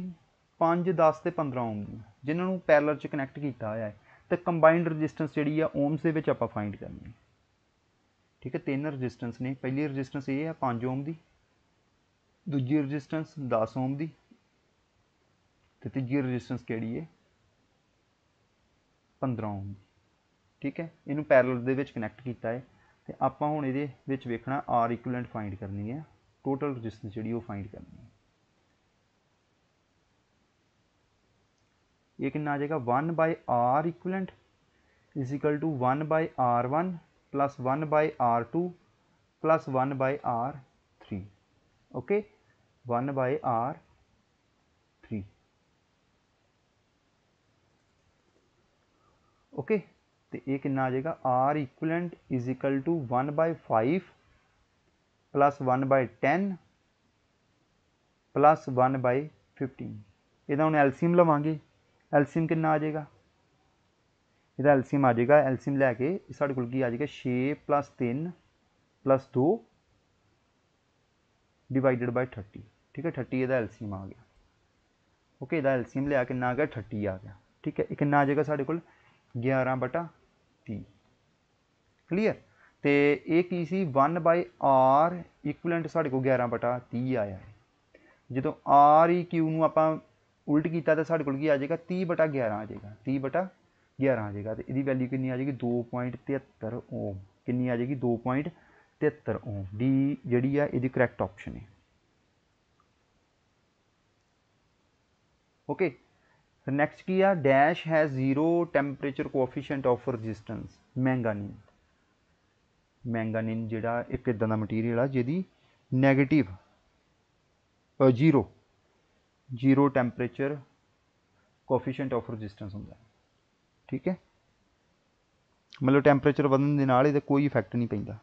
5 10 ਤੇ 15 ਓਮ ਦੀ ਜਿਨ੍ਹਾਂ ਨੂੰ ਪੈਰਲਲ ਚ ਕਨੈਕਟ ਕੀਤਾ ਹੋਇਆ ਹੈ ਤੇ ਕੰਬਾਈਨਡ ਰੈਜ਼ਿਸਟੈਂਸ ਜਿਹੜੀ ਆ ਓਮਸ ਦੇ ਵਿੱਚ ਆਪਾਂ ਫਾਈਂਡ ਕਰਨੀ ਹੈ ਠੀਕ ਹੈ ਤਿੰਨ ਰੈਜ਼ਿਸਟੈਂਸ ਨੇ ਪਹਿਲੀ ਰੈਜ਼ਿਸਟੈਂਸ ਇਹ ਹੈ 5 ਓਮ ਦੀ ਦੂਜੀ ਰੈਜ਼ਿਸਟੈਂਸ 10 ਓਮ ਦੀ ਤੇ ਤੀਜੀ ਰੈਜ਼ਿਸਟੈਂਸ ਕਿਹੜੀ ਹੈ 15 ਓਮ ਠੀਕ ਹੈ ਇਹਨੂੰ ਪੈਰਲਲ ਦੇ ਵਿੱਚ ਕਨੈਕਟ ਕੀਤਾ ਹੈ ਤੇ ਆਪਾਂ ਹੁਣ ਇਹਦੇ ਵਿੱਚ ਵੇਖਣਾ R ਇਕੁਇਵਲੈਂਟ ਫਾਈਂਡ ਕਰਨੀ ਹੈ ਟੋਟਲ ਰੈਜ਼ਿਸਟੈਂਸ ਜਿਹੜੀ ਉਹ ਫਾਈਂਡ ਕਰਨੀ ਹੈ ये कितना आ जाएगा one by R equivalent is equal to one by R one plus one by R two plus one by R three okay one by R three okay तो ये कि आ जाएगा R equivalent is equal to one by five plus one by ten plus one by fifteen यदा तो हम LCM लवेंगे LCM ਕਿੰਨਾ ਆ ਜਾਏਗਾ ਇਹਦਾ ਐਲਸੀਐਮ ਆ ਜਾਏਗਾ ਐਲਸੀਐਮ ਲੈ ਕੇ ਸਾਡੇ ਕੋਲ ਕੀ ਆ ਜਾਏਗਾ 6 3 2 ਡਿਵਾਈਡਡ ਬਾਈ 30 ਠੀਕ ਹੈ 30 ਇਹਦਾ ਐਲਸੀਐਮ ਆ ਗਿਆ ਓਕੇ ਇਹਦਾ ਐਲਸੀਐਮ ਲਿਆ ਕਿੰਨਾ ਆ ਗਿਆ 30 ਆ ਗਿਆ ਠੀਕ ਹੈ ਇਹ ਕਿੰਨਾ ਆ ਜਾਏਗਾ ਸਾਡੇ ਕੋਲ 11 ਬਟਾ 30 ਕਲੀਅਰ ਤੇ ਇਹ ਕੀ ਸੀ 1 ਬਾਈ r ਇਕੁਇਵਲੈਂਟ ਸਾਡੇ ਕੋਲ 11 ਬਟਾ 30 ਆਇਆ ਜਦੋਂ r eq ਨੂੰ ਆਪਾਂ ਉਲਟ ਕੀਤਾ ਤਾਂ ਸਾਡੇ ਕੋਲ ਕੀ ਆ ਜਾਏਗਾ 30 ਬਟਾ 11 ਆ ਜਾਏਗਾ 30 ਬਟਾ 11 ਆ ਜਾਏਗਾ ਤੇ ਇਹਦੀ ਵੈਲਿਊ ਕਿੰਨੀ ਆ ਜਾਏਗੀ 2.73 ਓਮ ਕਿੰਨੀ ਆ ਜਾਏਗੀ 2.73 ਓਮ ਡੀ ਜਿਹੜੀ ਆ ਇਹਦੀ ਕਰੈਕਟ ਆਪਸ਼ਨ ਹੈ ਓਕੇ ਨੈਕਸਟ ਕੀ ਆ ਡੈਸ਼ ਹੈ zero temperature coefficient of resistance manganin manganin ਜਿਹੜਾ ਇੱਕ ਇਦਾਂ ਦਾ ਮਟੀਰੀਅਲ ਆ ਜਿਹਦੀ negative zero zero temperature coefficient of resistance ਹੁੰਦਾ ਹੈ ਠੀਕ ਹੈ ਮਤਲਬ ਟੈਂਪਰੇਚਰ ਵਧਣ ਦੇ ਨਾਲ ਇਹਦਾ ਕੋਈ ਇਫੈਕਟ ਨਹੀਂ ਪੈਂਦਾ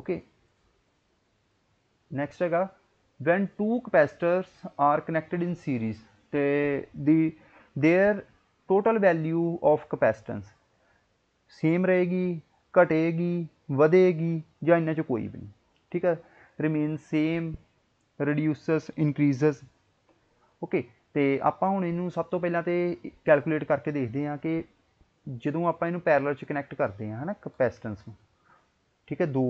ਓਕੇ ਨੈਕਸਟ ਹੈਗਾ when two capacitors are connected in series ਤੇ the their total value of capacitance same ਰਹੇਗੀ ਘਟੇਗੀ ਵਧੇਗੀ ਜਾਂ ਇਹਨਾਂ ਚ ਕੋਈ ਵੀ ਨਹੀਂ ਠੀਕ ਹੈ remain same reduces increases okay ਤੇ ਆਪਾਂ ਹੁਣ ਇਹਨੂੰ ਸਭ ਤੋਂ ਪਹਿਲਾਂ ਤੇ ਕੈਲਕੂਲੇਟ ਕਰਕੇ ਦੇਖਦੇ ਹਾਂ ਕਿ ਜਦੋਂ ਆਪਾਂ ਇਹਨੂੰ ਪੈਰਲਲ 'ਚ ਕਨੈਕਟ ਕਰਦੇ ਹਾਂ ਹਨਾ ਕਪੈਸਿਟੈਂਸ ਨੂੰ ਠੀਕ ਹੈ ਦੋ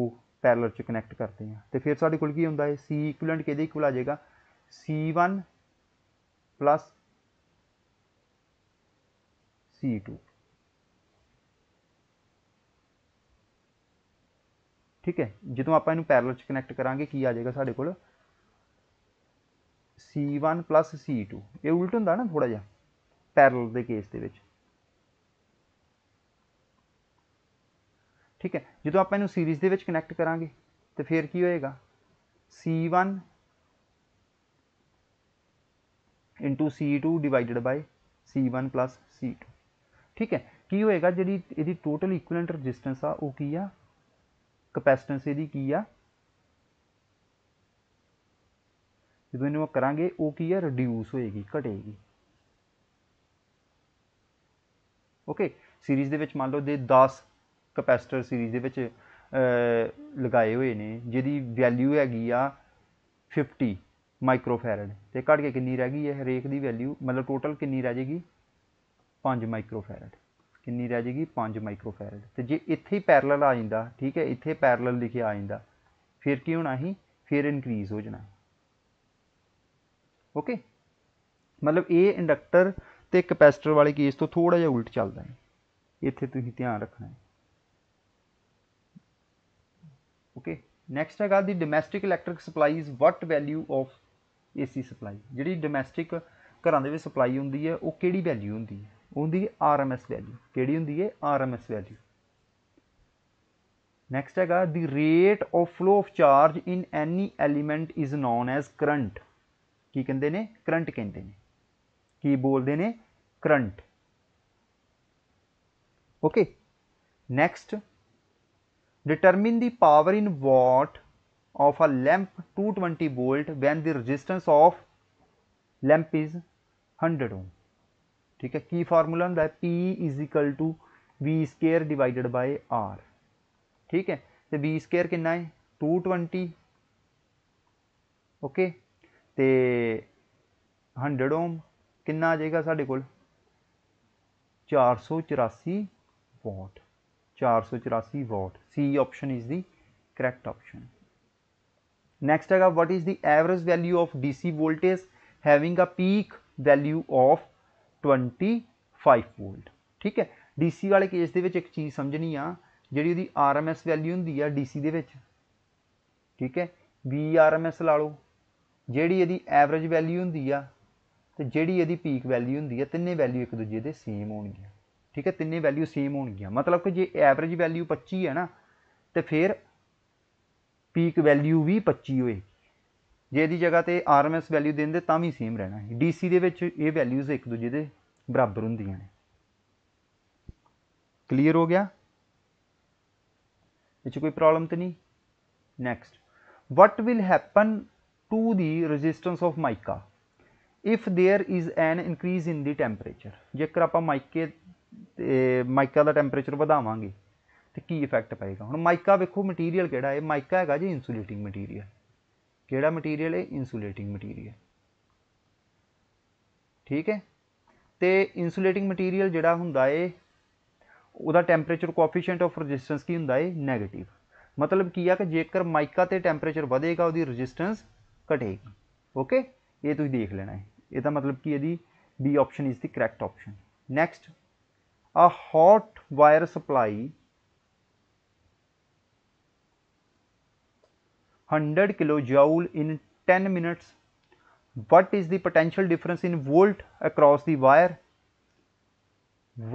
ਪੈਰਲਲ 'ਚ ਕਨੈਕਟ ਕਰਦੇ ਹਾਂ ਤੇ ਫਿਰ ਸਾਡੇ ਕੋਲ ਕੀ ਹੁੰਦਾ ਹੈ C ਇਕੁਇਵਲੈਂਟ ਕਿਹਦੇ ਇਕੁਅਲ ਆ ਜਾਏਗਾ C1 C2 ਠੀਕ ਹੈ ਜਦੋਂ ਆਪਾਂ ਇਹਨੂੰ ਪੈਰਲਲ ਚ ਕਨੈਕਟ ਕਰਾਂਗੇ ਕੀ ਆ ਜਾਏਗਾ ਸਾਡੇ ਕੋਲ C1 C2 ਇਹ ਉਲਟ ਹੁੰਦਾ ਨਾ ਥੋੜਾ ਜਿਹਾ ਪੈਰਲਲ ਦੇ ਕੇਸ ਦੇ ਵਿੱਚ ਠੀਕ ਹੈ ਜਦੋਂ ਆਪਾਂ ਇਹਨੂੰ ਸੀਰੀਜ਼ ਦੇ ਵਿੱਚ ਕਨੈਕਟ ਕਰਾਂਗੇ ਤੇ ਫਿਰ ਕੀ ਹੋਏਗਾ C1 C2 C1 C2 ਠੀਕ ਹੈ ਕੀ ਹੋਏਗਾ ਜਿਹੜੀ ਇਹਦੀ ਟੋਟਲ ਇਕੁਇਵੈਲੈਂਟ ਰੈਜ਼ਿਸਟੈਂਸ ਆ ਉਹ ਕੀ ਆ ਕਪੈਸਿਟੈਂਸ ਇਹਦੀ ਕੀ ਆ ਜਦੋਂ ਇਹਨੂੰ ਕਰਾਂਗੇ ਉਹ ਕੀ ਆ ਰਿਡਿਊਸ ਹੋਏਗੀ ਘਟੇਗੀ ਓਕੇ ਸੀਰੀਜ਼ ਦੇ ਵਿੱਚ ਮੰਨ ਲਓ ਦੇ 10 ਕਪੈਸਿਟਰ ਸੀਰੀਜ਼ ਦੇ ਵਿੱਚ ਲਗਾਏ ਹੋਏ ਨੇ ਜਿਹਦੀ ਵੈਲਿਊ ਹੈਗੀ ਆ 50 ਮਾਈਕਰੋਫੈਰਡ ਤੇ ਕੱਢ ਕੇ ਕਿੰਨੀ ਰਹਿ ਗਈ ਹੈ ਹਰੇਕ ਦੀ ਵੈਲਿਊ ਮਤਲਬ ਟੋਟਲ ਕਿੰਨੀ ਰਹਿ ਜੇਗੀ 5 ਮਾਈਕਰੋਫੈਰਡ ਕਿੰਨੀ ਰਹਿ ਜੇਗੀ 5 ਮਾਈਕਰੋਫੈਰਡ ਤੇ ਜੇ ਇੱਥੇ ਹੀ ਪੈਰਲਲ ਆ ਜਾਂਦਾ ਠੀਕ ਹੈ ਇੱਥੇ ਪੈਰਲਲ ਲਿਖਿਆ ਆ ਜਾਂਦਾ ਫਿਰ ਕੀ ਹੋਣਾ ਸੀ ਫਿਰ ਇਨਕਰੀਜ਼ ਹੋ ਜਾਣਾ ਓਕੇ ਮਤਲਬ ਇਹ ਇੰਡਕਟਰ ਤੇ ਕੈਪੈਸਿਟਰ ਵਾਲੇ ਕੇਸ ਤੋਂ ਥੋੜਾ ਜਿਹਾ ਉਲਟ ਚੱਲਦਾ ਹੈ ਇੱਥੇ ਤੁਸੀਂ ਧਿਆਨ ਰੱਖਣਾ ਹੈ ਓਕੇ ਨੈਕਸਟ ਹੈਗਾ the domestic electric supplies what value of AC supply ਜਿਹੜੀ ਡੋਮੈਸਟਿਕ ਘਰਾਂ ਦੇ ਵਿੱਚ ਸਪਲਾਈ ਹੁੰਦੀ ਹੈ ਉਹ ਕਿਹੜੀ ਵੈਲਿਊ ਹੁੰਦੀ ਹੈ ਉਹਦੀ ਆਰਐਮਐਸ ਵੈਲਿਊ ਕਿਹੜੀ ਹੁੰਦੀ ਹੈ ਆਰਐਮਐਸ ਵੈਲਿਊ ਨੈਕਸਟ ਹੈਗਾ the rate of flow of charge in any element is known as current ਕੀ ਕਹਿੰਦੇ ਨੇ ਕਰੰਟ ਕਹਿੰਦੇ ਨੇ ਕੀ ਬੋਲਦੇ ਨੇ current okay next determine the power in watt of a lamp 220 volt when the resistance of lamp is 100 ohm ठीक है की फॉर्मूला होंगे P is equal to V square divide by R ठीक है तो वी स्केयर कि two twenty okay तो hundred ohm कि आ जाएगा साढ़े को चार सौ चौरासी वॉट चार सौ चौरासी watt C option is the correct option next है what is the average value of DC voltage having a peak value of 25 volt ਠੀਕ ਹੈ ਡੀਸੀ ਵਾਲੇ ਕੇਸ ਦੇ ਵਿੱਚ ਇੱਕ ਚੀਜ਼ ਸਮਝਣੀ ਆ ਜਿਹੜੀ ਉਹਦੀ ਆਰਐਮਐਸ ਵੈਲਿਊ ਹੁੰਦੀ ਆ ਡੀਸੀ ਦੇ ਵਿੱਚ ਠੀਕ ਹੈ ਵੀ ਆਰਐਮਐਸ ਲਾ ਲਓ ਜਿਹੜੀ ਇਹਦੀ ਐਵਰੇਜ ਵੈਲਿਊ ਹੁੰਦੀ ਆ ਤੇ ਜਿਹੜੀ ਇਹਦੀ ਪੀਕ ਵੈਲਿਊ ਹੁੰਦੀ ਆ ਤਿੰਨੇ ਵੈਲਿਊ ਇੱਕ ਦੂਜੇ ਦੇ ਸੇਮ ਹੋਣਗੀਆਂ ਠੀਕ ਹੈ ਤਿੰਨੇ ਵੈਲਿਊ ਸੇਮ ਹੋਣਗੀਆਂ ਮਤਲਬ ਕਿ ਜੇ ਐਵਰੇਜ ਵੈਲਿਊ 25 ਹੈ ਨਾ ਤੇ ਫਿਰ ਪੀਕ ਵੈਲਿਊ ਵੀ 25 ਹੋਏਗੀ ਜੇ ਇਹਦੀ ਜਗ੍ਹਾ ਤੇ ਆਰਐਮਐਸ ਵੈਲਿਊ ਦਿੰਦੇ ਤਾਂ ਵੀ ਸੇਮ ਰਹਿਣਾ ਹੈ ਡੀਸੀ ਦੇ ਵਿੱਚ ਇਹ ਵੈਲਿਊਜ਼ ਇੱਕ ਦੂਜੇ ਦੇ ਬਰਾਬਰ ਹੁੰਦੀਆਂ ਨੇ ਕਲੀਅਰ ਹੋ ਗਿਆ ਇਹ ਚ ਕੋਈ ਪ੍ਰੋਬਲਮ ਤਾਂ ਨਹੀਂ next what will happen to the resistance of mica if there is an increase in the temperature ਜੇਕਰ ਆਪਾਂ ਮਾਈਕੇ ਤੇ ਮਾਈਕਾ ਦਾ ਟੈਂਪਰੇਚਰ ਵਧਾਵਾਂਗੇ ਤੇ ਕੀ ਇਫੈਕਟ ਪਏਗਾ ਹੁਣ ਮਾਈਕਾ ਵੇਖੋ ਮਟੀਰੀਅਲ ਕਿਹੜਾ ਹੈ ਮਾਈਕਾ ਹੈਗਾ ਜੀ ਇਨਸੂਲੇਟਿੰਗ ਮਟੀਰੀਅਲ ਕਿਹੜਾ ਮਟੀਰੀਅਲ ਹੈ ਇਨਸੂਲੇਟਿੰਗ ਮਟੀਰੀਅਲ ਠੀਕ ਹੈ ਤੇ ਇਨਸੂਲੇਟਿੰਗ ਮਟੀਰੀਅਲ ਜਿਹੜਾ ਹੁੰਦਾ ਏ ਉਹਦਾ ਟੈਂਪਰੇਚਰ ਕੋਫੀਸ਼ੀਐਂਟ ਆਫ ਰੈਜ਼ਿਸਟੈਂਸ ਕੀ ਹੁੰਦਾ ਏ 네ਗੇਟਿਵ ਮਤਲਬ ਕੀ ਆ ਕਿ ਜੇਕਰ ਮਾਈਕਾ ਤੇ ਟੈਂਪਰੇਚਰ ਵਧੇਗਾ ਉਹਦੀ ਰੈਜ਼ਿਸਟੈਂਸ ਘਟੇਗੀ ਓਕੇ ਇਹ ਤੁਸੀਂ ਦੇਖ ਲੈਣਾ ਹੈ ਇਹਦਾ ਮਤਲਬ ਕੀ ਇਹਦੀ B option is the correct option next a hot wire supply 100 kilojoule in 10 minutes what is the potential difference in volt across the wire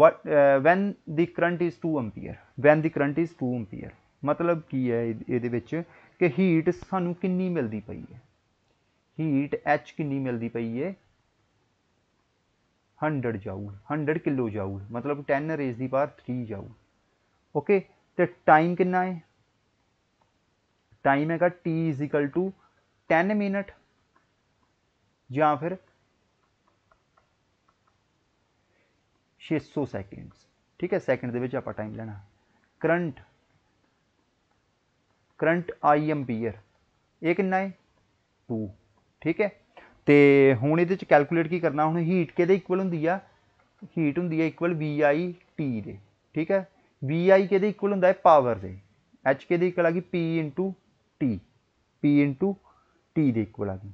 what uh, when the current is 2 ampere when the current is 2 ampere ਮਤਲਬ ਕੀ ਹੈ ਇਹਦੇ ਵਿੱਚ ਕਿ heat ਸਾਨੂੰ ਕਿੰਨੀ ਮਿਲਦੀ ਪਈ ਹੈ ਹੀਟ h ਕਿੰਨੀ ਮਿਲਦੀ ਪਈ ਹੈ 100 joule 100 ਕਿਲੋ joule ਮਤਲਬ 10 raise the power 3 joule okay ਤੇ ਟਾਈਮ ਕਿੰਨਾ ਹੈ टाइम है T is equal to ten minute या फिर छे सौ सैकेंड ठीक है सैकेंड के आप टाइम लेना current current I ampere ये कि टू ठीक है तो हूँ ये कैलकुलेट की करना हूँ हीट के इक्वल होंगी हीट होंगी इक्वल वी आई टी दे ठीक है वी आई के इक्वल होंगे पावर दे एच के इक्वल आ गई P into t p into t ਦੇ ਇਕੁਅਲ ਆ ਗਈ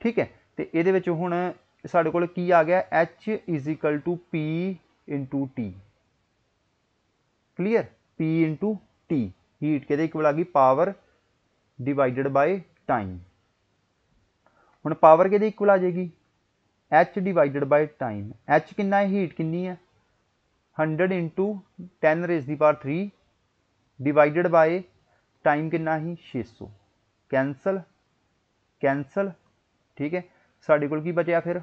ਠੀਕ ਹੈ ਤੇ ਇਹਦੇ ਵਿੱਚ ਹੁਣ ਸਾਡੇ ਕੋਲ ਕੀ ਆ ਗਿਆ h p t clear p t heat ਕਿਹਦੇ ਇਕੁਅਲ ਆ ਗਈ ਪਾਵਰ ਡਿਵਾਈਡਡ ਬਾਈ ਟਾਈਮ ਹੁਣ ਪਾਵਰ ਕਿਹਦੇ ਇਕੁਅਲ ਆ ਜਾਏਗੀ h divided by time h ਕਿੰਨਾ ਹੈ ਹੀਟ ਕਿੰਨੀ ਹੈ 100 10 raise the power 3 divided by time किन्ना ही छे सौ कैंसल कैंसल ठीक है साढ़े को बचा फिर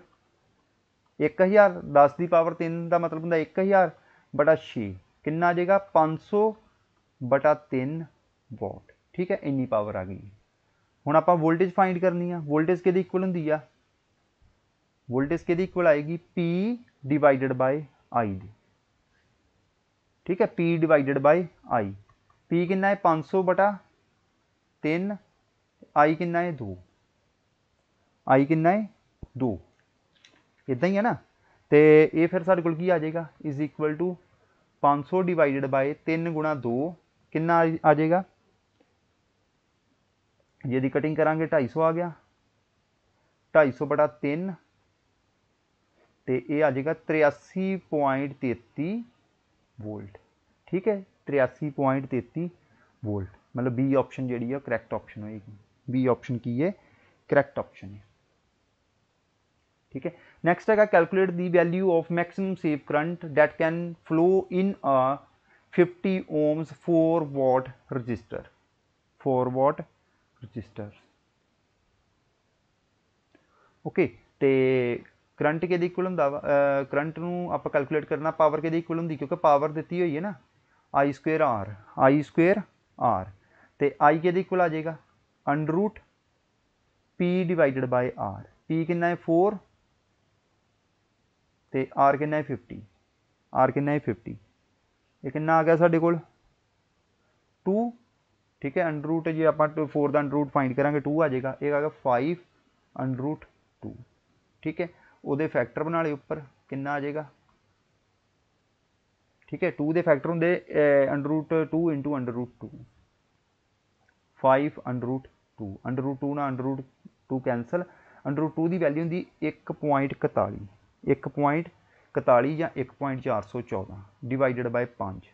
एक हजार दस की पावर तीन का मतलब हूँ एक हजार बटा छे कि आ जाएगा पाँच सौ बटा तीन वोट ठीक है इन्नी पावर आ गई हूँ आप वोल्टेज फाइंड करनी है वोल्टेज के इक्वल होंगी आ वोल्टेज के इक्वल आएगी पी डिवाइडेड बाय आई दी ठीक है P divided by I P कि है पंज सौ बटा तीन आई कि है दो आई कि है दो इदा ही है ना तो ये फिर साढ़े को आ जाएगा इज इक्वल टू पाँच सौ डिवाइड बाय तीन गुणा दो कि आ जाएगा यदि कटिंग करांगे ढाई सौ आ गया ढाई सौ बटा तीन तो यह आ जाएगा त्रियासी पॉइंट तेती वोल्ट ठीक है 83.33 ਵੋਲਟ ਮਤਲਬ ਬੀ ਆਪਸ਼ਨ ਜਿਹੜੀ ਹੈ ਕਰੈਕਟ ਆਪਸ਼ਨ ਹੋਏਗੀ ਬੀ ਆਪਸ਼ਨ ਕੀ ਹੈ ਕਰੈਕਟ ਆਪਸ਼ਨ ਹੈ ਠੀਕ ਹੈ ਨੈਕਸਟ ਹੈਗਾ calculate the value of maximum safe current that can flow in a 50 ohms 4 watt resistor 4 watt resistor ਓਕੇ ਤੇ ਕਰੰਟ ਕਿਹਦੇ ਇਕੁਅਲ ਹੁੰਦਾ ਵਾ ਕਰੰਟ ਨੂੰ ਆਪਾਂ ਕੈਲਕੂਲੇਟ ਕਰਨਾ ਪਾਵਰ ਕਿਹਦੇ ਇਕੁਅਲ ਹੁੰਦੀ ਕਿਉਂਕਿ ਪਾਵਰ ਦਿੱਤੀ ਹੋਈ ਹੈ ਨਾ I square R I square R ਤੇ i ਕਿਹਦੇ ਇਕੁਅਲ ਆ ਜਾਏਗਾ under root p divided by r p ਕਿੰਨਾ ਹੈ 4 ਤੇ r ਕਿੰਨਾ ਹੈ 50 r ਕਿੰਨਾ ਹੈ 50 ਇਹ ਕਿੰਨਾ ਆ ਗਿਆ ਸਾਡੇ ਕੋਲ 2 ਠੀਕ ਹੈ ਅੰਡਰ ਰੂਟ ਜੇ ਆਪਾਂ 4 ਦਾ ਅੰਡਰ ਰੂਟ ਫਾਈਂਡ ਕਰਾਂਗੇ 2 ਆ ਜਾਏਗਾ ਇਹ ਆ ਗਿਆ 5 ਅੰਡਰ ਰੂਟ 2 ਠੀਕ ਹੈ ਉਹਦੇ ਫੈਕਟਰ ਬਣਾ ਲਏ ਉੱਪਰ ਕਿੰਨਾ ਆ ਜਾਏਗਾ ਠੀਕ ਹੈ 2 ਦੇ ਫੈਕਟਰ ਹੁੰਦੇ under under root 2 root 2 5 under under root 2 root 2 ਨਾਲ under root 2 cancel under root 2 ਦੀ ਵੈਲਿਊ ਹੁੰਦੀ 1.41 1.41 ਜਾਂ 1.414 ਡਿਵਾਈਡਡ ਬਾਈ 5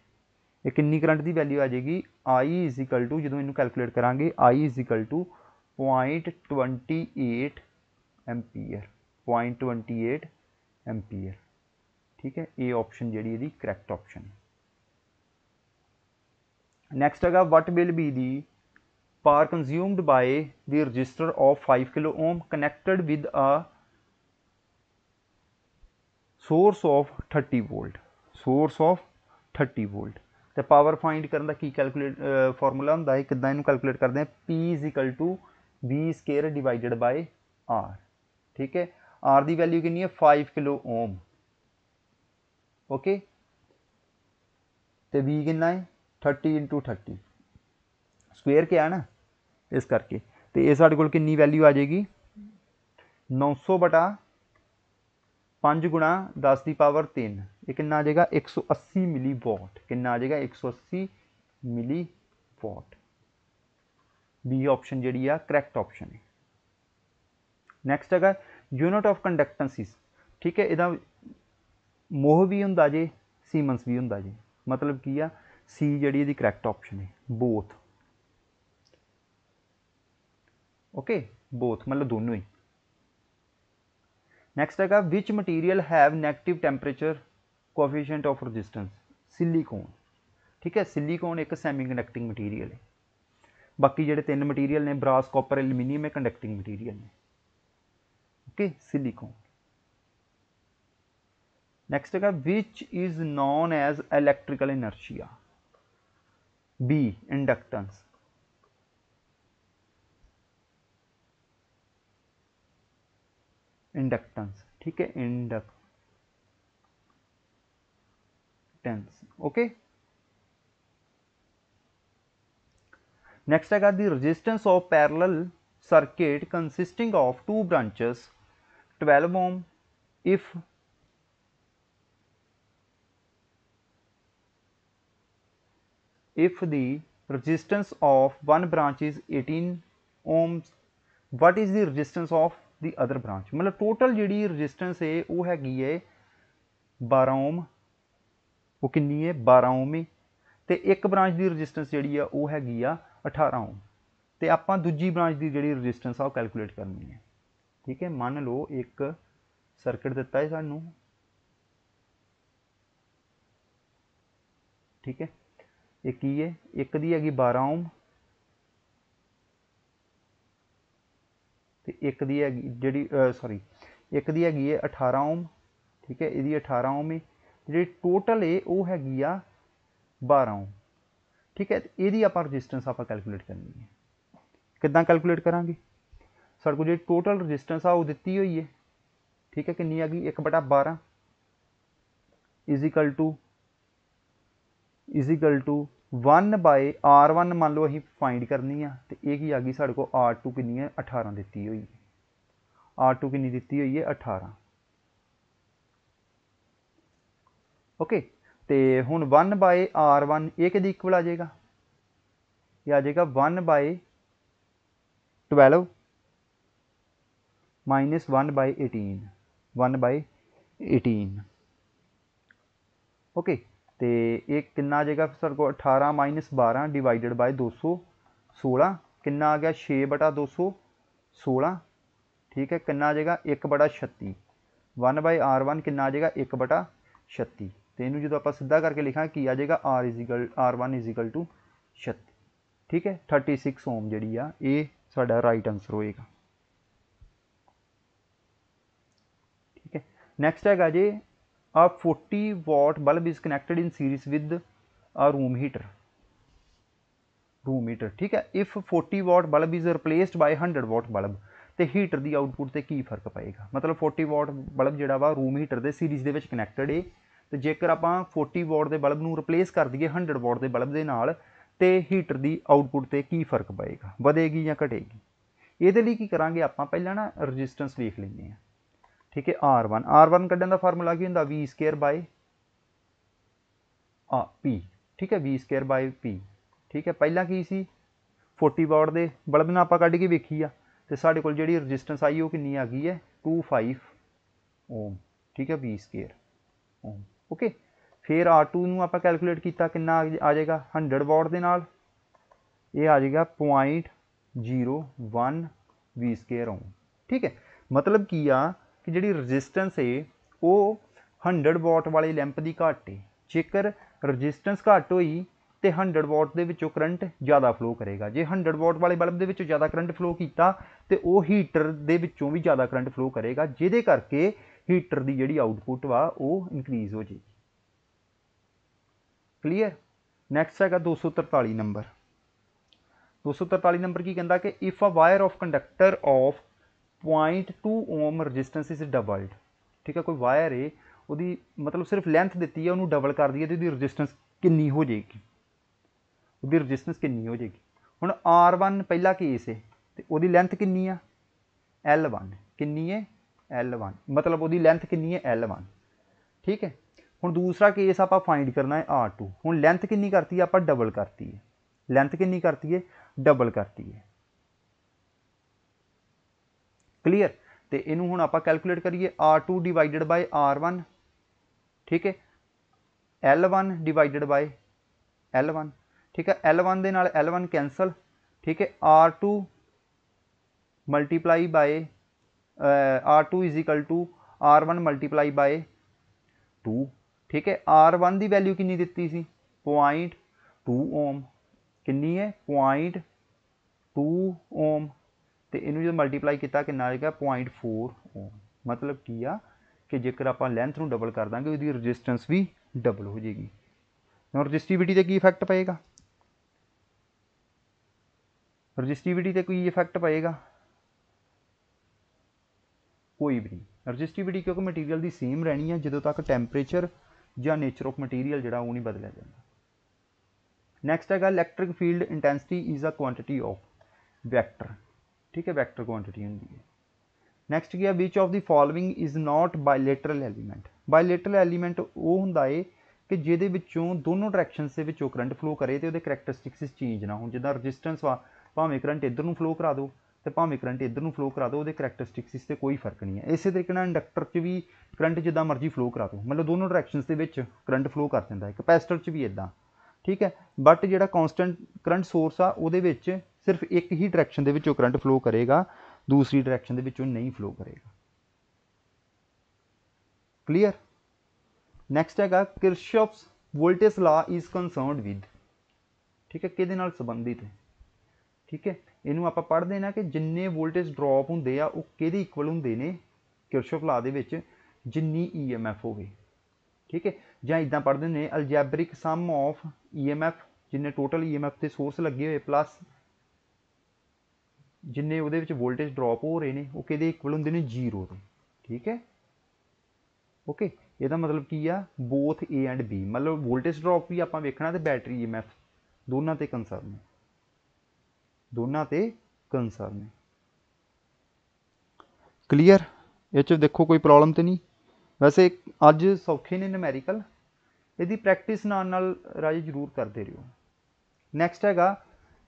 ਇਹ ਕਿੰਨੀ ਕਰੰਟ ਦੀ ਵੈਲਿਊ ਆ ਜਾਏਗੀ i ਜਦੋਂ ਇਹਨੂੰ ਕੈਲਕੂਲੇਟ ਕਰਾਂਗੇ i 0.28 ਐਂਪੀਅਰ 0.28 ਐਂਪੀਅਰ ਠੀਕ ਹੈ ਇਹ ਆਪਸ਼ਨ ਜਿਹੜੀ ਇਹਦੀ ਕਰੈਕਟ ਆਪਸ਼ਨ ਨੈਕਸਟ ਹੈਗਾ ਵਟ will be the power consumed by the register of 5 kilo ohm connected with a source of 30 volt source of 30 volt ਤੇ ਪਾਵਰ ਫਾਈਂਡ ਕਰਨ ਦਾ ਕੀ ਕੈਲਕੂਲੇਟ ਫਾਰਮੂਲਾ ਹੁੰਦਾ ਹੈ ਕਿਦਾਂ ਇਹਨੂੰ ਕੈਲਕੂਲੇਟ ਕਰਦੇ ਆ P V square divided by R ਠੀਕ ਹੈ R ਦੀ ਵੈਲਿਊ ਕਿੰਨੀ ਹੈ 5 ਕਿਲੋ ਓਮ ਓਕੇ ਤੇ v ਕਿੰਨਾ ਹੈ 30 30 ਸਕੁਅਰ ਕਿਆ ਨਾ ਇਸ ਕਰਕੇ ਤੇ ਇਹ ਸਾਡੇ ਕੋਲ ਕਿੰਨੀ ਵੈਲਿਊ ਆ ਜਾਏਗੀ 900 ਬਟਾ 5 ਗੁਣਾ 10 ਦੀ ਪਾਵਰ 3 ਇਹ ਕਿੰਨਾ ਆ ਜਾਏਗਾ 180 ਮਿਲੀ ਵਾਟ ਕਿੰਨਾ ਆ ਜਾਏਗਾ 180 ਮਿਲੀ ਵਾਟ ਬੀ ਆਪਸ਼ਨ ਜਿਹੜੀ ਆ ਕਰੈਕਟ ਆਪਸ਼ਨ ਹੈ ਨੈਕਸਟ ਹੈਗਾ ਯੂਨਿਟ ਆਫ ਕੰਡਕਟੈਂਸਿਸ ਠੀਕ ਹੈ ਇਹਦਾ ਮੋਹ ਵੀ ਹੁੰਦਾ ਜੇ ਸੀਮਨਸ ਵੀ ਹੁੰਦਾ ਜੇ ਮਤਲਬ ਕੀ ਆ ਸੀ ਜਿਹੜੀ ਇਹਦੀ ਕਰੈਕਟ ਆਪਸ਼ਨ ਹੈ ਬੋਥ ਓਕੇ ਬੋਥ ਮਤਲਬ ਦੋਨੋਂ ਹੀ ਨੈਕਸਟ ਹੈਗਾ ਵਿਚ material have negative temperature coefficient of resistance silicon ਠੀਕ ਹੈ ਸਿਲੀਕੋਨ ਇੱਕ ਸੈਮੀ ਕੰਡਕਟਿੰਗ ਮਟੀਰੀਅਲ ਹੈ ਬਾਕੀ ਜਿਹੜੇ ਤਿੰਨ ਮਟੀਰੀਅਲ ਨੇ ਬ੍ਰਾਸ ਕਾਪਰ ਐਲੂਮੀਨੀਅਮ ਇਹ ਕੰਡਕਟਿੰਗ ਮਟੀਰੀਅਲ ਨੇ okay silicon next ka which is known as electrical inertia b inductance inductance ठीक है इंडक्टेंस ओके नेक्स्ट आएगा the resistance of parallel circuit consisting of two branches 12 ohm if if the resistance of one branch is 18 ohms what is the resistance of the other branch matlab total jehdi resistance hai oh hai hai 12 ohm oh kinni hai 12 ohm te ek branch di resistance jehdi hai oh hai 18 ohm te apan dooji branch di jehdi resistance hai oh calculate karni hai theek hai man lo ek circuit ditta hai sanu theek hai ਇਹ ਕੀ ਹੈ ਇੱਕ ਦੀ ਹੈਗੀ 12 ਓਮ ਤੇ ਇੱਕ ਦੀ ਹੈਗੀ ਜਿਹੜੀ sorry ਇੱਕ ਦੀ ਹੈਗੀ ਹੈ 18 ਓਮ ਠੀਕ ਹੈ ਇਹਦੀ 18 ਓਮ ਹੈ ਜਿਹੜੀ ਟੋਟਲ ਹੈ ਉਹ ਹੈਗੀ ਆ 12 ਓਮ ਠੀਕ ਹੈ ਇਹਦੀ ਆਪਾਂ ਰੈਜ਼ਿਸਟੈਂਸ ਆਪਾਂ ਕੈਲਕੂਲੇਟ ਕਰਨੀ ਹੈ ਕਿੱਦਾਂ ਕੈਲਕੂਲੇਟ ਕਰਾਂਗੇ ਸਾਡੇ ਕੋਲ ਜਿਹੜੀ ਟੋਟਲ ਰੈਜ਼ਿਸਟੈਂਸ ਆ ਉਹ ਦਿੱਤੀ ਹੋਈ ਹੈ ਠੀਕ ਹੈ ਕਿੰਨੀ ਆ ਗਈ 1/12 is equal to is equal to 1 by R1 ਮੰਨ ਲਓ ਅਸੀਂ ਫਾਈਂਡ ਕਰਨੀ ਆ ਤੇ ਇਹ ਕੀ ਆ ਗਈ ਸਾਡੇ ਕੋਲ R2 ਕਿੰਨੀ ਹੈ 18 ਦਿੱਤੀ ਹੋਈ ਹੈ R2 ਕਿੰਨੀ ਦਿੱਤੀ ਹੋਈ ਹੈ 18 ਓਕੇ ਤੇ ਹੁਣ 1 ਬਾਈ R1 ਇਹ ਕਿਹਦੇ ਇਕੁਅਲ ਆ ਜਾਏਗਾ ਇਹ ਆ ਜਾਏਗਾ 1 ਬਾਈ 12 minus 1 by 18 1 by 18 okay ਤੇ ਇਹ ਕਿੰਨਾ ਆ ਜਾਏਗਾ ਸਰ ਕੋ 18 ਮਾਈਨਸ 12 ਡਿਵਾਈਡਡ ਬਾਈ 216 ਕਿੰਨਾ ਆ ਗਿਆ 6 ਬਟਾ 216 ਠੀਕ ਹੈ ਕਿੰਨਾ ਆ ਜਾਏਗਾ 1 ਬਟਾ 36 1 ਬਾਈ R1 ਕਿੰਨਾ ਆ ਜਾਏਗਾ 1 ਬਟਾ 36 ਤੇ ਇਹਨੂੰ ਜਦੋਂ ਆਪਾਂ ਸਿੱਧਾ ਕਰਕੇ ਲਿਖਾਂ ਕੀ ਆ ਜਾਏਗਾ R R1 36 ਠੀਕ ਹੈ 36 ਓਮ ਜਿਹੜੀ ਆ ਇਹ ਸਾਡਾ ਰਾਈਟ ਆਨਸਰ ਹੋਏਗਾ ਠੀਕ ਹੈ ਨੈਕਸਟ ਹੈਗਾ ਜੀ a 40 watt bulb is connected in series with a room heater room heater ਠੀਕ ਹੈ if 40 watt bulb is replaced by 100 watt bulb ਤੇ ਹੀਟਰ ਦੀ ਆਊਟਪੁੱਟ ਤੇ ਕੀ ਫਰਕ ਪਏਗਾ ਮਤਲਬ 40 ਵਾਟ ਬਲਬ ਜਿਹੜਾ ਵਾ ਰੂਮ ਹੀਟਰ ਦੇ ਸੀਰੀਜ਼ ਦੇ ਵਿੱਚ ਕਨੈਕਟਡ ਏ ਤੇ ਜੇਕਰ ਆਪਾਂ 40 ਵਾਟ ਦੇ ਬਲਬ ਨੂੰ ਰਿਪਲੇਸ ਕਰ ਦਈਏ 100 ਵਾਟ ਦੇ ਬਲਬ ਦੇ ਨਾਲ ਤੇ ਹੀਟਰ ਦੀ ਆਊਟਪੁੱਟ ਤੇ ਕੀ ਫਰਕ ਪਏਗਾ ਵਧੇਗੀ ਜਾਂ ਘਟੇਗੀ ਇਹਦੇ ਲਈ ਕੀ ਕਰਾਂਗੇ ਆਪਾਂ ਪਹਿਲਾਂ ਨਾ ਰੈਜ਼ਿਸਟੈਂਸ ਵੇਖ ਲੈਂਦੇ ਆ ਠੀਕ ਹੈ r1 r1 ਕੱਢਣ ਦਾ ਫਾਰਮੂਲਾ ਕੀ ਹੁੰਦਾ v² ਆ p ਠੀਕ ਹੈ v² p ਠੀਕ ਹੈ ਪਹਿਲਾਂ ਕੀ ਸੀ 40 ਵਾਟ ਦੇ ਬਲਬ ਨੂੰ ਆਪਾਂ ਕੱਢ ਕੇ ਵੇਖੀ ਆ ਤੇ ਸਾਡੇ ਕੋਲ ਜਿਹੜੀ ਰੈਜ਼ਿਸਟੈਂਸ ਆਈ ਉਹ ਕਿੰਨੀ ਆ ਗਈ ਹੈ 25 ਓਮ ਠੀਕ ਹੈ v² ਓਮ ਓਕੇ ਫਿਰ R2 ਨੂੰ ਆਪਾਂ ਕੈਲਕੂਲੇਟ ਕੀਤਾ ਕਿੰਨਾ ਆ ਜਾਏਗਾ 100 ਵਾਟ ਦੇ ਨਾਲ ਇਹ ਆ ਜਾਏਗਾ 0.01 v² ਓਮ ਠੀਕ ਹੈ ਮਤਲਬ ਕੀ ਆ ਕਿ ਜਿਹੜੀ ਰੈਜ਼ਿਸਟੈਂਸ ਹੈ ਉਹ 100 ਵਾਟ ਵਾਲੇ ਲੈਂਪ ਦੀ ਘੱਟ ਹੈ ਜੇਕਰ ਰੈਜ਼ਿਸਟੈਂਸ ਘੱਟ ਹੋਈ ਤੇ 100 ਵਾਟ ਦੇ ਵਿੱਚੋਂ ਕਰੰਟ ਜ਼ਿਆਦਾ ਫਲੋ ਕਰੇਗਾ ਜੇ 100 ਵਾਟ ਵਾਲੇ ਬਲਬ ਦੇ ਵਿੱਚੋਂ ਜ਼ਿਆਦਾ ਕਰੰਟ ਫਲੋ ਕੀਤਾ ਤੇ ਉਹ ਹੀਟਰ ਦੇ ਵਿੱਚੋਂ ਵੀ ਜ਼ਿਆਦਾ ਕਰੰਟ ਫਲੋ ਕਰੇਗਾ ਜਿਹਦੇ ਕਰਕੇ ਹੀਟਰ ਦੀ ਜਿਹੜੀ ਆਉਟਪੁੱਟ ਵਾ ਉਹ ਇਨਕਰੀਜ਼ ਹੋ ਜੇਗੀ ਕਲੀਅਰ ਨੈਕਸਟ ਹੈਗਾ 243 ਨੰਬਰ 243 ਨੰਬਰ ਕੀ ਕਹਿੰਦਾ ਕਿ if a wire of conductor of 0.2 ohm resistance is doubled ਠੀਕ ਹੈ ਕੋਈ ਵਾਇਰ ਏ ਉਹਦੀ ਮਤਲਬ ਸਿਰਫ ਲੈਂਥ ਦਿੱਤੀ ਹੈ ਉਹਨੂੰ ਡਬਲ ਕਰ ਦਈਏ ਤੇ ਉਹਦੀ ਰੈਜ਼ਿਸਟੈਂਸ ਕਿੰਨੀ ਹੋ ਜਾਏਗੀ ਉਹਦੀ ਰੈਜ਼ਿਸਟੈਂਸ ਕਿੰਨੀ ਹੋ ਜਾਏਗੀ ਹੁਣ R1 ਪਹਿਲਾ ਕੇਸ ਏ ਤੇ ਉਹਦੀ ਲੈਂਥ ਕਿੰਨੀ ਆ L1 ਕਿੰਨੀ ਹੈ L1 ਮਤਲਬ ਉਹਦੀ ਲੈਂਥ ਕਿੰਨੀ ਹੈ L1 ਠੀਕ ਹੈ ਹੁਣ ਦੂਸਰਾ ਕੇਸ ਆਪਾਂ ਫਾਈਂਡ ਕਰਨਾ ਹੈ R2 ਹੁਣ ਲੈਂਥ ਕਿੰਨੀ ਕਰਤੀ ਆਪਾਂ ਡਬਲ ਕਰਤੀ ਹੈ ਲੈਂਥ ਕਿੰਨੀ ਕਰਤੀ ਹੈ ਡਬਲ ਕਰਤੀ ਹੈ ਕਲੀਅਰ ਤੇ ਇਹਨੂੰ ਹੁਣ ਆਪਾਂ ਕੈਲਕੂਲੇਟ ਕਰੀਏ r2 ਡਿਵਾਈਡਡ ਬਾਈ r1 ਠੀਕ ਹੈ l1 ਡਿਵਾਈਡਡ ਬਾਈ l1 ਠੀਕ ਹੈ l1 ਦੇ ਨਾਲ l1 ਕੈਨਸਲ ਠੀਕ ਹੈ r2 multiply by r2 is equal to r1 multiply by 2 ਠੀਕ ਹੈ r1 ਦੀ ਵੈਲਿਊ ਕਿੰਨੀ ਦਿੱਤੀ ਸੀ 0.2 ਓਮ ਕਿੰਨੀ ਹੈ 0.2 ਓਮ ਤੇ ਇਹਨੂੰ ਜਦੋਂ ਮਲਟੀਪਲਾਈ ਕੀਤਾ ਕਿੰਨਾ ਗਿਆ 0.4 ਓਮ ਮਤਲਬ ਕੀ ਆ ਕਿ ਜੇਕਰ ਆਪਾਂ ਲੈਂਥ ਨੂੰ ਡਬਲ ਕਰ ਦਾਂਗੇ ਉਹਦੀ ਰੈਜ਼ਿਸਟੈਂਸ ਵੀ ਡਬਲ ਹੋ ਜਾਏਗੀ ਹੁਣ ਰੈਜ਼ਿਸਟਿਵਿਟੀ ਤੇ ਕੀ ਇਫੈਕਟ ਪਏਗਾ ਰੈਜ਼ਿਸਟਿਵਿਟੀ ਤੇ ਕੋਈ ਇਫੈਕਟ ਪਏਗਾ ਕੋਈ ਵੀ ਨਹੀਂ ਰੈਜ਼ਿਸਟਿਵਿਟੀ ਕਿਉਂਕਿ ਮਟੀਰੀਅਲ ਦੀ ਸੇਮ ਰਹਿਣੀ ਆ ਜਦੋਂ ਤੱਕ ਟੈਂਪਰੇਚਰ ਜਾਂ ਨੇਚਰ ਆਫ ਮਟੀਰੀਅਲ ਜਿਹੜਾ ਉਹ ਨਹੀਂ ਬਦਲਿਆ ਜਾਂਦਾ ਨੈਕਸਟ ਹੈਗਾ electric field intensity is a quantity of vector ਠੀਕ ਹੈ ਵੈਕਟਰ ਕੁਆਂਟੀਟੀ ਹੁੰਦੀ ਹੈ ਨੈਕਸਟ ਕੀ ਹੈ which of the following is not bilateral element bilateral element ਉਹ ਹੁੰਦਾ ਏ ਕਿ ਜਿਹਦੇ ਵਿੱਚੋਂ ਦੋਨੋਂ ਡਾਇਰੈਕਸ਼ਨਸ ਦੇ ਵਿੱਚੋਂ ਕਰੰਟ ਫਲੋ ਕਰੇ ਤੇ ਉਹਦੇ ਕੈਰੈਕਟਰਿਸਟਿਕਸ ਚੇਂਜ ਨਾ ਹੋਣ ਜਿੱਦਾਂ ਰੈਜ਼ਿਸਟੈਂਸ ਵਾ ਭਾਵੇਂ ਕਰੰਟ ਇੱਧਰ ਨੂੰ ਫਲੋ ਕਰਾ ਦਿਓ ਤੇ ਭਾਵੇਂ ਕਰੰਟ ਇੱਧਰ ਨੂੰ ਫਲੋ ਕਰਾ ਦਿਓ ਉਹਦੇ ਕੈਰੈਕਟਰਿਸਟਿਕਸ 'ਤੇ ਕੋਈ ਫਰਕ ਨਹੀਂ ਹੈ ਇਸੇ ਤਰੀਕੇ ਨਾਲ ਇੰਡਕਟਰ 'ਚ ਵੀ ਕਰੰਟ ਜਿੱਦਾਂ ਮਰਜ਼ੀ ਫਲੋ ਕਰਾ ਦਿਓ ਮਤਲਬ ਦੋਨੋਂ ਡਾਇਰੈਕਸ਼ਨਸ ਦੇ ਵਿੱਚ ਕਰੰਟ ਫਲੋ ਕਰ ਦਿੰਦਾ ਹੈ ਕਪੈਸਿਟਰ 'ਚ ਵੀ ਇਦਾਂ ਠੀਕ ਹੈ ਬਟ ਜਿਹੜਾ ਕਨਸਟੈਂਟ ਕਰੰਟ ਸੋਰਸ ਆ ਉਹਦੇ ਵਿੱਚ ਸਿਰਫ ਇੱਕ ਹੀ ਡਾਇਰੈਕਸ਼ਨ ਦੇ ਵਿੱਚੋਂ ਕਰੰਟ ਫਲੋ ਕਰੇਗਾ ਦੂਸਰੀ ਡਾਇਰੈਕਸ਼ਨ ਦੇ ਵਿੱਚੋਂ ਨਹੀਂ ਫਲੋ ਕਰੇਗਾ ਕਲੀਅਰ ਨੈਕਸਟ ਹੈਗਾ Kirchhoff's voltage law is concerned with ਠੀਕ ਹੈ ਕਿਹਦੇ ਨਾਲ ਸੰਬੰਧਿਤ ਹੈ ਠੀਕ ਹੈ ਇਹਨੂੰ ਆਪਾਂ ਪੜ੍ਹਦੇ ਨਾ ਕਿ ਜਿੰਨੇ ਵੋਲਟੇਜ ਡ੍ਰੌਪ ਹੁੰਦੇ ਆ ਉਹ ਕਿਹਦੇ ਇਕੁਅਲ ਹੁੰਦੇ ਨੇ ਕਿਰਸ਼ੋਫ ਲਾ ਦੇ ਵਿੱਚ ਜਿੰਨੀ ਈਐਮਐਫ ਹੋਵੇ ਠੀਕ ਹੈ ਜਾਂ ਇਦਾਂ ਪੜ੍ਹਦੇ ਨੇ ਅਲਜੈਬਰਿਕ ਸਮ ਆਫ ਈਐਮਐਫ ਜਿੰਨੇ ਟੋਟਲ ਈਐਮਐਫ ਤੇ ਸੋਰਸ ਲੱਗੇ ਹੋਏ ਪਲੱਸ ਜਿੰਨੇ ਉਹਦੇ ਵਿੱਚ ਵੋਲਟੇਜ ਡ੍ਰੌਪ ਹੋ ਰਹੇ ਨੇ ਉਹ ਕਿਹਦੇ ਇਕੁਅਲ ਹੁੰਦੇ ਨੇ 0 ਦੇ ਠੀਕ ਹੈ ਓਕੇ ਇਹਦਾ ਮਤਲਬ ਕੀ ਆ ਬੋਥ A ਐਂਡ B ਮਤਲਬ ਵੋਲਟੇਜ ਡ੍ਰੌਪ ਵੀ ਆਪਾਂ ਵੇਖਣਾ ਤੇ ਬੈਟਰੀ EMF ਦੋਨਾਂ ਤੇ ਕੰਸਰਨ ਹੈ ਦੋਨਾਂ ਤੇ ਕੰਸਰਨ ਹੈ ਕਲੀਅਰ ਇਹ ਚ ਦੇਖੋ ਕੋਈ ਪ੍ਰੋਬਲਮ ਤੇ ਨਹੀਂ ਵੈਸੇ ਅੱਜ ਸੌਖੇ ਨੇ ਨਿਊਮੈਰੀਕਲ ਇਹਦੀ ਪ੍ਰੈਕਟਿਸ ਨਾਲ ਨਾਲ ਰਾਜੇ ਜ਼ਰੂਰ ਕਰਦੇ ਰਹੋ ਨੈਕਸਟ ਹੈਗਾ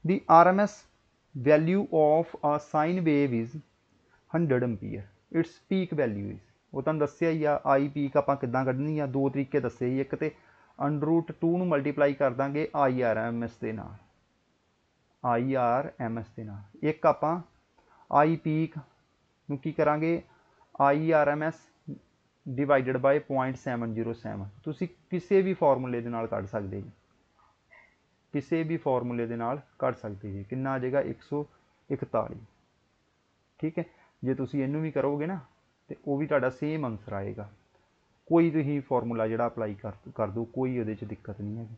the RMS value of a sine wave is 100 ampere its peak value is ਉਹ ਤੁਹਾਨੂੰ ਦੱਸਿਆ ਹੀ ਆ ਆਈ ਪੀਕ ਆਪਾਂ ਕਿੱਦਾਂ ਕੱਢਣੀ ਆ ਦੋ ਤਰੀਕੇ ਦੱਸੇ ਹੀ ਇੱਕ ਤੇ ਅੰਡਰ ਰੂਟ 2 ਨੂੰ ਮਲਟੀਪਲਾਈ ਕਰ ਦਾਂਗੇ ਆਈ ਆਰ ਐਮ ਐਸ ਦੇ ਨਾਲ ਆਈ ਆਰ ਐਮ ਐਸ ਦੇ ਨਾਲ ਇੱਕ ਆਪਾਂ ਆਈ ਪੀਕ ਨੂੰ ਕੀ ਕਰਾਂਗੇ I R M S divided by 0.707 ਤੁਸੀਂ ਕਿਸੇ ਵੀ ਫਾਰਮੂਲੇ ਦੇ ਨਾਲ ਕੱਢ ਸਕਦੇ ਜੀ ਕਿਸੇ ਵੀ ਫਾਰਮੂਲੇ ਦੇ ਨਾਲ ਕੱਢ ਸਕਦੇ ਜੀ ਕਿੰਨਾ ਆ ਜਾਏਗਾ 141 ਠੀਕ ਹੈ ਜੇ ਤੁਸੀਂ ਇਹਨੂੰ ਵੀ ਕਰੋਗੇ ਨਾ ਤੇ ਉਹ ਵੀ ਤੁਹਾਡਾ ਸੇਮ ਆਨਸਰ ਆਏਗਾ ਕੋਈ ਤੁਸੀਂ ਫਾਰਮੂਲਾ ਜਿਹੜਾ ਅਪਲਾਈ ਕਰ ਕਰ ਕੋਈ ਉਹਦੇ 'ਚ ਦਿੱਕਤ ਨਹੀਂ ਹੈਗੀ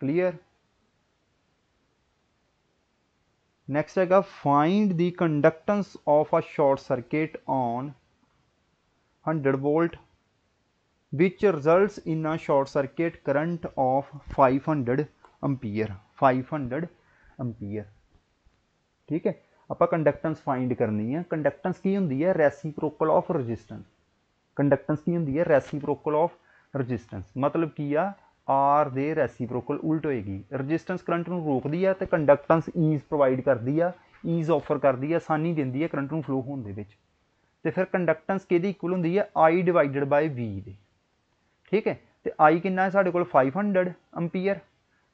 ਕਲੀਅਰ ਨੈਕਸਟ ਹੈਗਾ find the conductance of a short circuit on 100 volt which results in a short circuit current of 500 ampere 500 ampere ਠੀਕ ਹੈ ਆਪਾਂ ਕੰਡਕਟੈਂਸ ਫਾਈਂਡ ਕਰਨੀ ਹੈ ਕੰਡਕਟੈਂਸ ਕੀ ਹੁੰਦੀ ਹੈ ਰੈਸੀਪ੍ਰੋਕਲ ਆਫ ਰੈਜ਼ਿਸਟੈਂਸ ਕੰਡਕਟੈਂਸ ਕੀ ਹੁੰਦੀ ਹੈ ਰੈਸੀਪ੍ਰੋਕਲ ਆਫ ਰੈਜ਼ਿਸਟੈਂਸ ਮਤਲਬ ਕੀ ਆ ਆਰ ਦੇ ਰੈਸੀਪ੍ਰੋਕਲ ਉਲਟ ਹੋਏਗੀ ਰੈਜ਼ਿਸਟੈਂਸ ਕਰੰਟ ਨੂੰ ਰੋਕਦੀ ਹੈ ਤੇ ਕੰਡਕਟੈਂਸ ਈਜ਼ ਪ੍ਰੋਵਾਈਡ ਕਰਦੀ ਆ ਈਜ਼ ਆਫਰ ਕਰਦੀ ਆ ਆਸਾਨੀ ਦਿੰਦੀ ਆ ਕਰੰਟ ਨੂੰ ਫਲੋ ਹੋਣ ਦੇ ਵਿੱਚ ਤੇ ਫਿਰ ਕੰਡਕਟੈਂਸ ਕਿਹਦੀ ਇਕੁਅਲ ਹੁੰਦੀ ਹੈ ਆਈ ਡਿਵਾਈਡਡ ਬਾਈ ਵੀ ਦੇ ठीक है तो आई कि साढ़े को फाइव हंडर्ड अंपीयर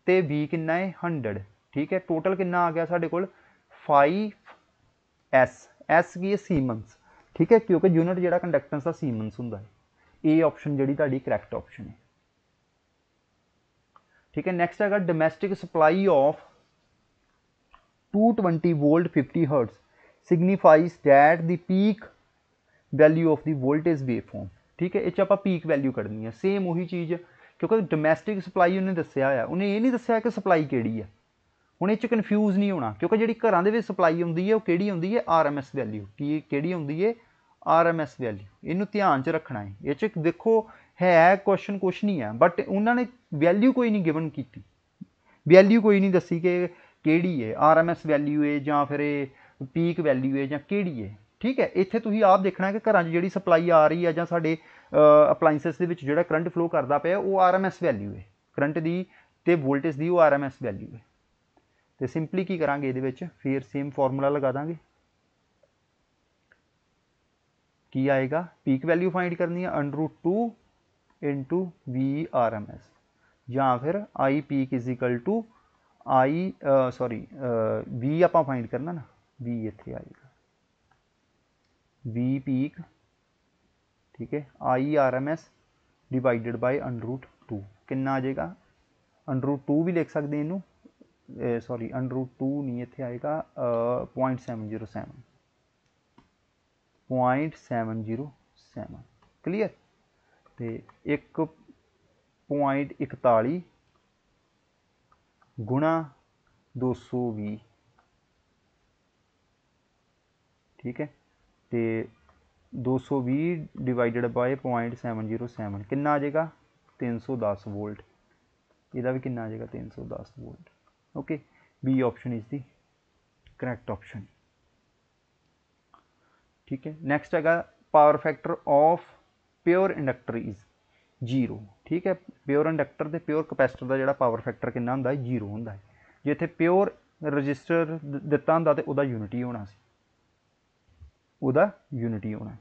तो बी कि हंडर्ड ठीक है टोटल कि आ गया साढ़े को फाइव एस एस की है सीमेंस ठीक है क्योंकि यूनिट जो कंडक्टेंस का सीमेंस हूँ ए ऑप्शन जी ਤੁਹਾडी करैक्ट ऑप्शन है ठीक है नैक्सट है domestic supply of two twenty volt fifty hertz signifies that the peak value of the voltage waveform ਠੀਕ ਹੈ ਇਹ ਚ ਆਪਾਂ ਪੀਕ ਵੈਲਿਊ ਕੱਢਣੀ ਹੈ ਸੇਮ ਉਹੀ ਚੀਜ਼ ਕਿਉਂਕਿ ਡੋਮੈਸਟਿਕ ਸਪਲਾਈ ਉਹਨੇ ਦੱਸਿਆ ਆ ਉਹਨੇ ਇਹ ਨਹੀਂ ਦੱਸਿਆ ਕਿ ਸਪਲਾਈ ਕਿਹੜੀ ਆ ਹੁਣ ਇਹ ਚ ਕਨਫਿਊਜ਼ ਨਹੀਂ ਹੋਣਾ ਕਿਉਂਕਿ ਜਿਹੜੀ ਘਰਾਂ ਦੇ ਵਿੱਚ ਸਪਲਾਈ ਹੁੰਦੀ ਹੈ ਉਹ ਕਿਹੜੀ ਹੁੰਦੀ ਹੈ ਆਰਐਮਐਸ ਵੈਲਿਊ ਕੀ ਕਿਹੜੀ ਹੁੰਦੀ ਹੈ ਆਰਐਮਐਸ ਵੈਲਿਊ ਇਹਨੂੰ ਧਿਆਨ ਚ ਰੱਖਣਾ ਹੈ ਇਹ ਚ ਦੇਖੋ ਹੈ ਕੁਐਸਚਨ ਕੁਛ ਨਹੀਂ ਹੈ ਬਟ ਉਹਨਾਂ ਨੇ ਵੈਲਿਊ ਕੋਈ ਨਹੀਂ ਗਿਵਨ ਕੀਤੀ ਵੈਲਿਊ ਕੋਈ ਨਹੀਂ ਦੱਸੀ ਕਿ ਕਿਹੜੀ ਹੈ ਆਰਐਮਐਸ ਵੈਲਿਊ ਹੈ ਜਾਂ ਫਿਰ ਇਹ ਪੀਕ ਵੈਲਿਊ ਹੈ ਜਾਂ ਕਿਹੜੀ ਹੈ ਠੀਕ ਹੈ ਇੱਥੇ ਤੁਸੀਂ ਆਪ ਦੇਖਣਾ ਕਿ ਘਰਾਂ 'ਚ ਜਿਹੜੀ ਸਪਲਾਈ ਆ ਰਹੀ ਹੈ ਜਾਂ ਸਾਡੇ ਅਪਲਾਈਐਂਸਸ ਦੇ ਵਿੱਚ ਜਿਹੜਾ ਕਰੰਟ ਫਲੋ ਕਰਦਾ ਪਿਆ ਉਹ ਆਰਐਮਐਸ ਵੈਲਿਊ ਹੈ ਕਰੰਟ ਦੀ ਤੇ ਵੋਲਟੇਜ ਦੀ ਉਹ ਆਰਐਮਐਸ ਵੈਲਿਊ ਹੈ ਤੇ ਸਿੰਪਲੀ ਕੀ ਕਰਾਂਗੇ ਇਹਦੇ ਵਿੱਚ ਫੇਰ ਸੇਮ ਫਾਰਮੂਲਾ ਲਗਾ ਦਾਂਗੇ ਕੀ ਆਏਗਾ ਪੀਕ ਵੈਲਿਊ ਫਾਈਂਡ ਕਰਨੀ ਹੈ 2 ਵੀ ਆਰਐਮਐਸ ਜਾਂ ਫਿਰ I peak equal to I sorry V ਆਪਾਂ ਫਾਈਂਡ ਕਰਨਾ ਨਾ ਵੀ ਇੱਥੇ ਆਏਗਾ वी पीक ठीक है I R M S divided by 2 ਕਿੰਨਾ ਆ ਜਾਏਗਾ 2 ਵੀ ਲਿਖ ਸਕਦੇ ਇਹਨੂੰ ਸੌਰੀ 2 ਨਹੀਂ ਇੱਥੇ ਆਏਗਾ 0.707 0.707 ਕਲੀਅਰ ਤੇ 1.41 ਗੁਣਾ 220 ਠੀਕ ਹੈ ਤੇ 220 ਡਿਵਾਈਡਡ ਬਾਏ 0.707 ਕਿੰਨਾ ਆ ਜਾਏਗਾ 310 ਵੋਲਟ ਇਹਦਾ ਵੀ ਕਿੰਨਾ ਆ ਜਾਏਗਾ 310 volt okay B option is the correct option ਠੀਕ ਹੈ ਨੈਕਸਟ ਹੈਗਾ power factor of pure inductor is zero ਠੀਕ ਹੈ ਪਿਓਰ ਇੰਡਕਟਰ ਤੇ ਪਿਓਰ ਕਪੈਸਿਟਰ ਦਾ ਜਿਹੜਾ ਪਾਵਰ ਫੈਕਟਰ ਕਿੰਨਾ ਹੁੰਦਾ ਹੈ ਜ਼ੀਰੋ ਹੁੰਦਾ ਹੈ ਜੇ ਇੱਥੇ ਪਿਓਰ ਰਜਿਸਟਰ ਦਿੱਤਾ ਹੁੰਦਾ ਤੇ ਉਹਦਾ ਯੂਨਿਟੀ ਹੋਣਾ ਸੀ ਉਹਦਾ ਯੂਨਿਟੀ ਹੋਣਾ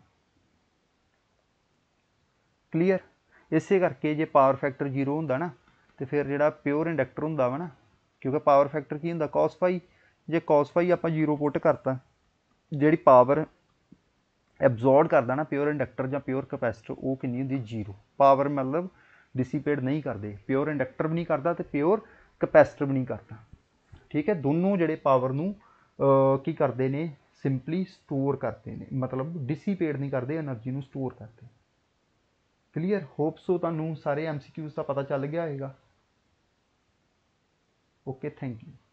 ਕਲੀਅਰ ਇਸੇ ਕਰਕੇ ਜੇ ਪਾਵਰ ਫੈਕਟਰ 0 ਹੁੰਦਾ ਨਾ ਤੇ ਫਿਰ ਜਿਹੜਾ ਪਿਓਰ ਇੰਡਕਟਰ ਹੁੰਦਾ ਵਾ ਨਾ ਕਿਉਂਕਿ ਪਾਵਰ ਫੈਕਟਰ ਕੀ ਹੁੰਦਾ cos ਫਾਈ ਜੇ cos ਫਾਈ ਆਪਾਂ 0 ਪੁੱਟ ਕਰਤਾ ਜਿਹੜੀ ਪਾਵਰ ਐਬਜ਼ੌਰਬ ਕਰਦਾ ਨਾ ਪਿਓਰ ਇੰਡਕਟਰ ਜਾਂ ਪਿਓਰ ਕੈਪੈਸਿਟਰ ਉਹ ਕਿੰਨੀ ਹੁੰਦੀ 0 ਪਾਵਰ ਮਤਲਬ ਡਿਸਿਪੇਟ ਨਹੀਂ ਕਰਦੇ ਪਿਓਰ ਇੰਡਕਟਰ ਵੀ ਨਹੀਂ ਕਰਦਾ ਤੇ ਪਿਓਰ ਕੈਪੈਸਿਟਰ ਵੀ ਨਹੀਂ ਕਰਦਾ ਠੀਕ ਹੈ ਦੋਨੋਂ ਜਿਹੜੇ ਪਾਵਰ ਨੂੰ ਕੀ ਕਰਦੇ ਨੇ ਸਿੰਪਲੀ ਸਟੋਰ ਕਰਦੇ ਨੇ ਮਤਲਬ ਡਿਸਿਪੇਟ ਨਹੀਂ ਕਰਦੇ એનર્ਜੀ ਨੂੰ ਸਟੋਰ ਕਰਦੇ ਕਲੀਅਰ ਹੋਪ ਸੋ ਤੁਹਾਨੂੰ ਸਾਰੇ ਐਮਸੀਕਿਊਸ ਦਾ ਪਤਾ ਚੱਲ ਗਿਆ ਹੋਵੇਗਾ ਓਕੇ ਥੈਂਕ ਯੂ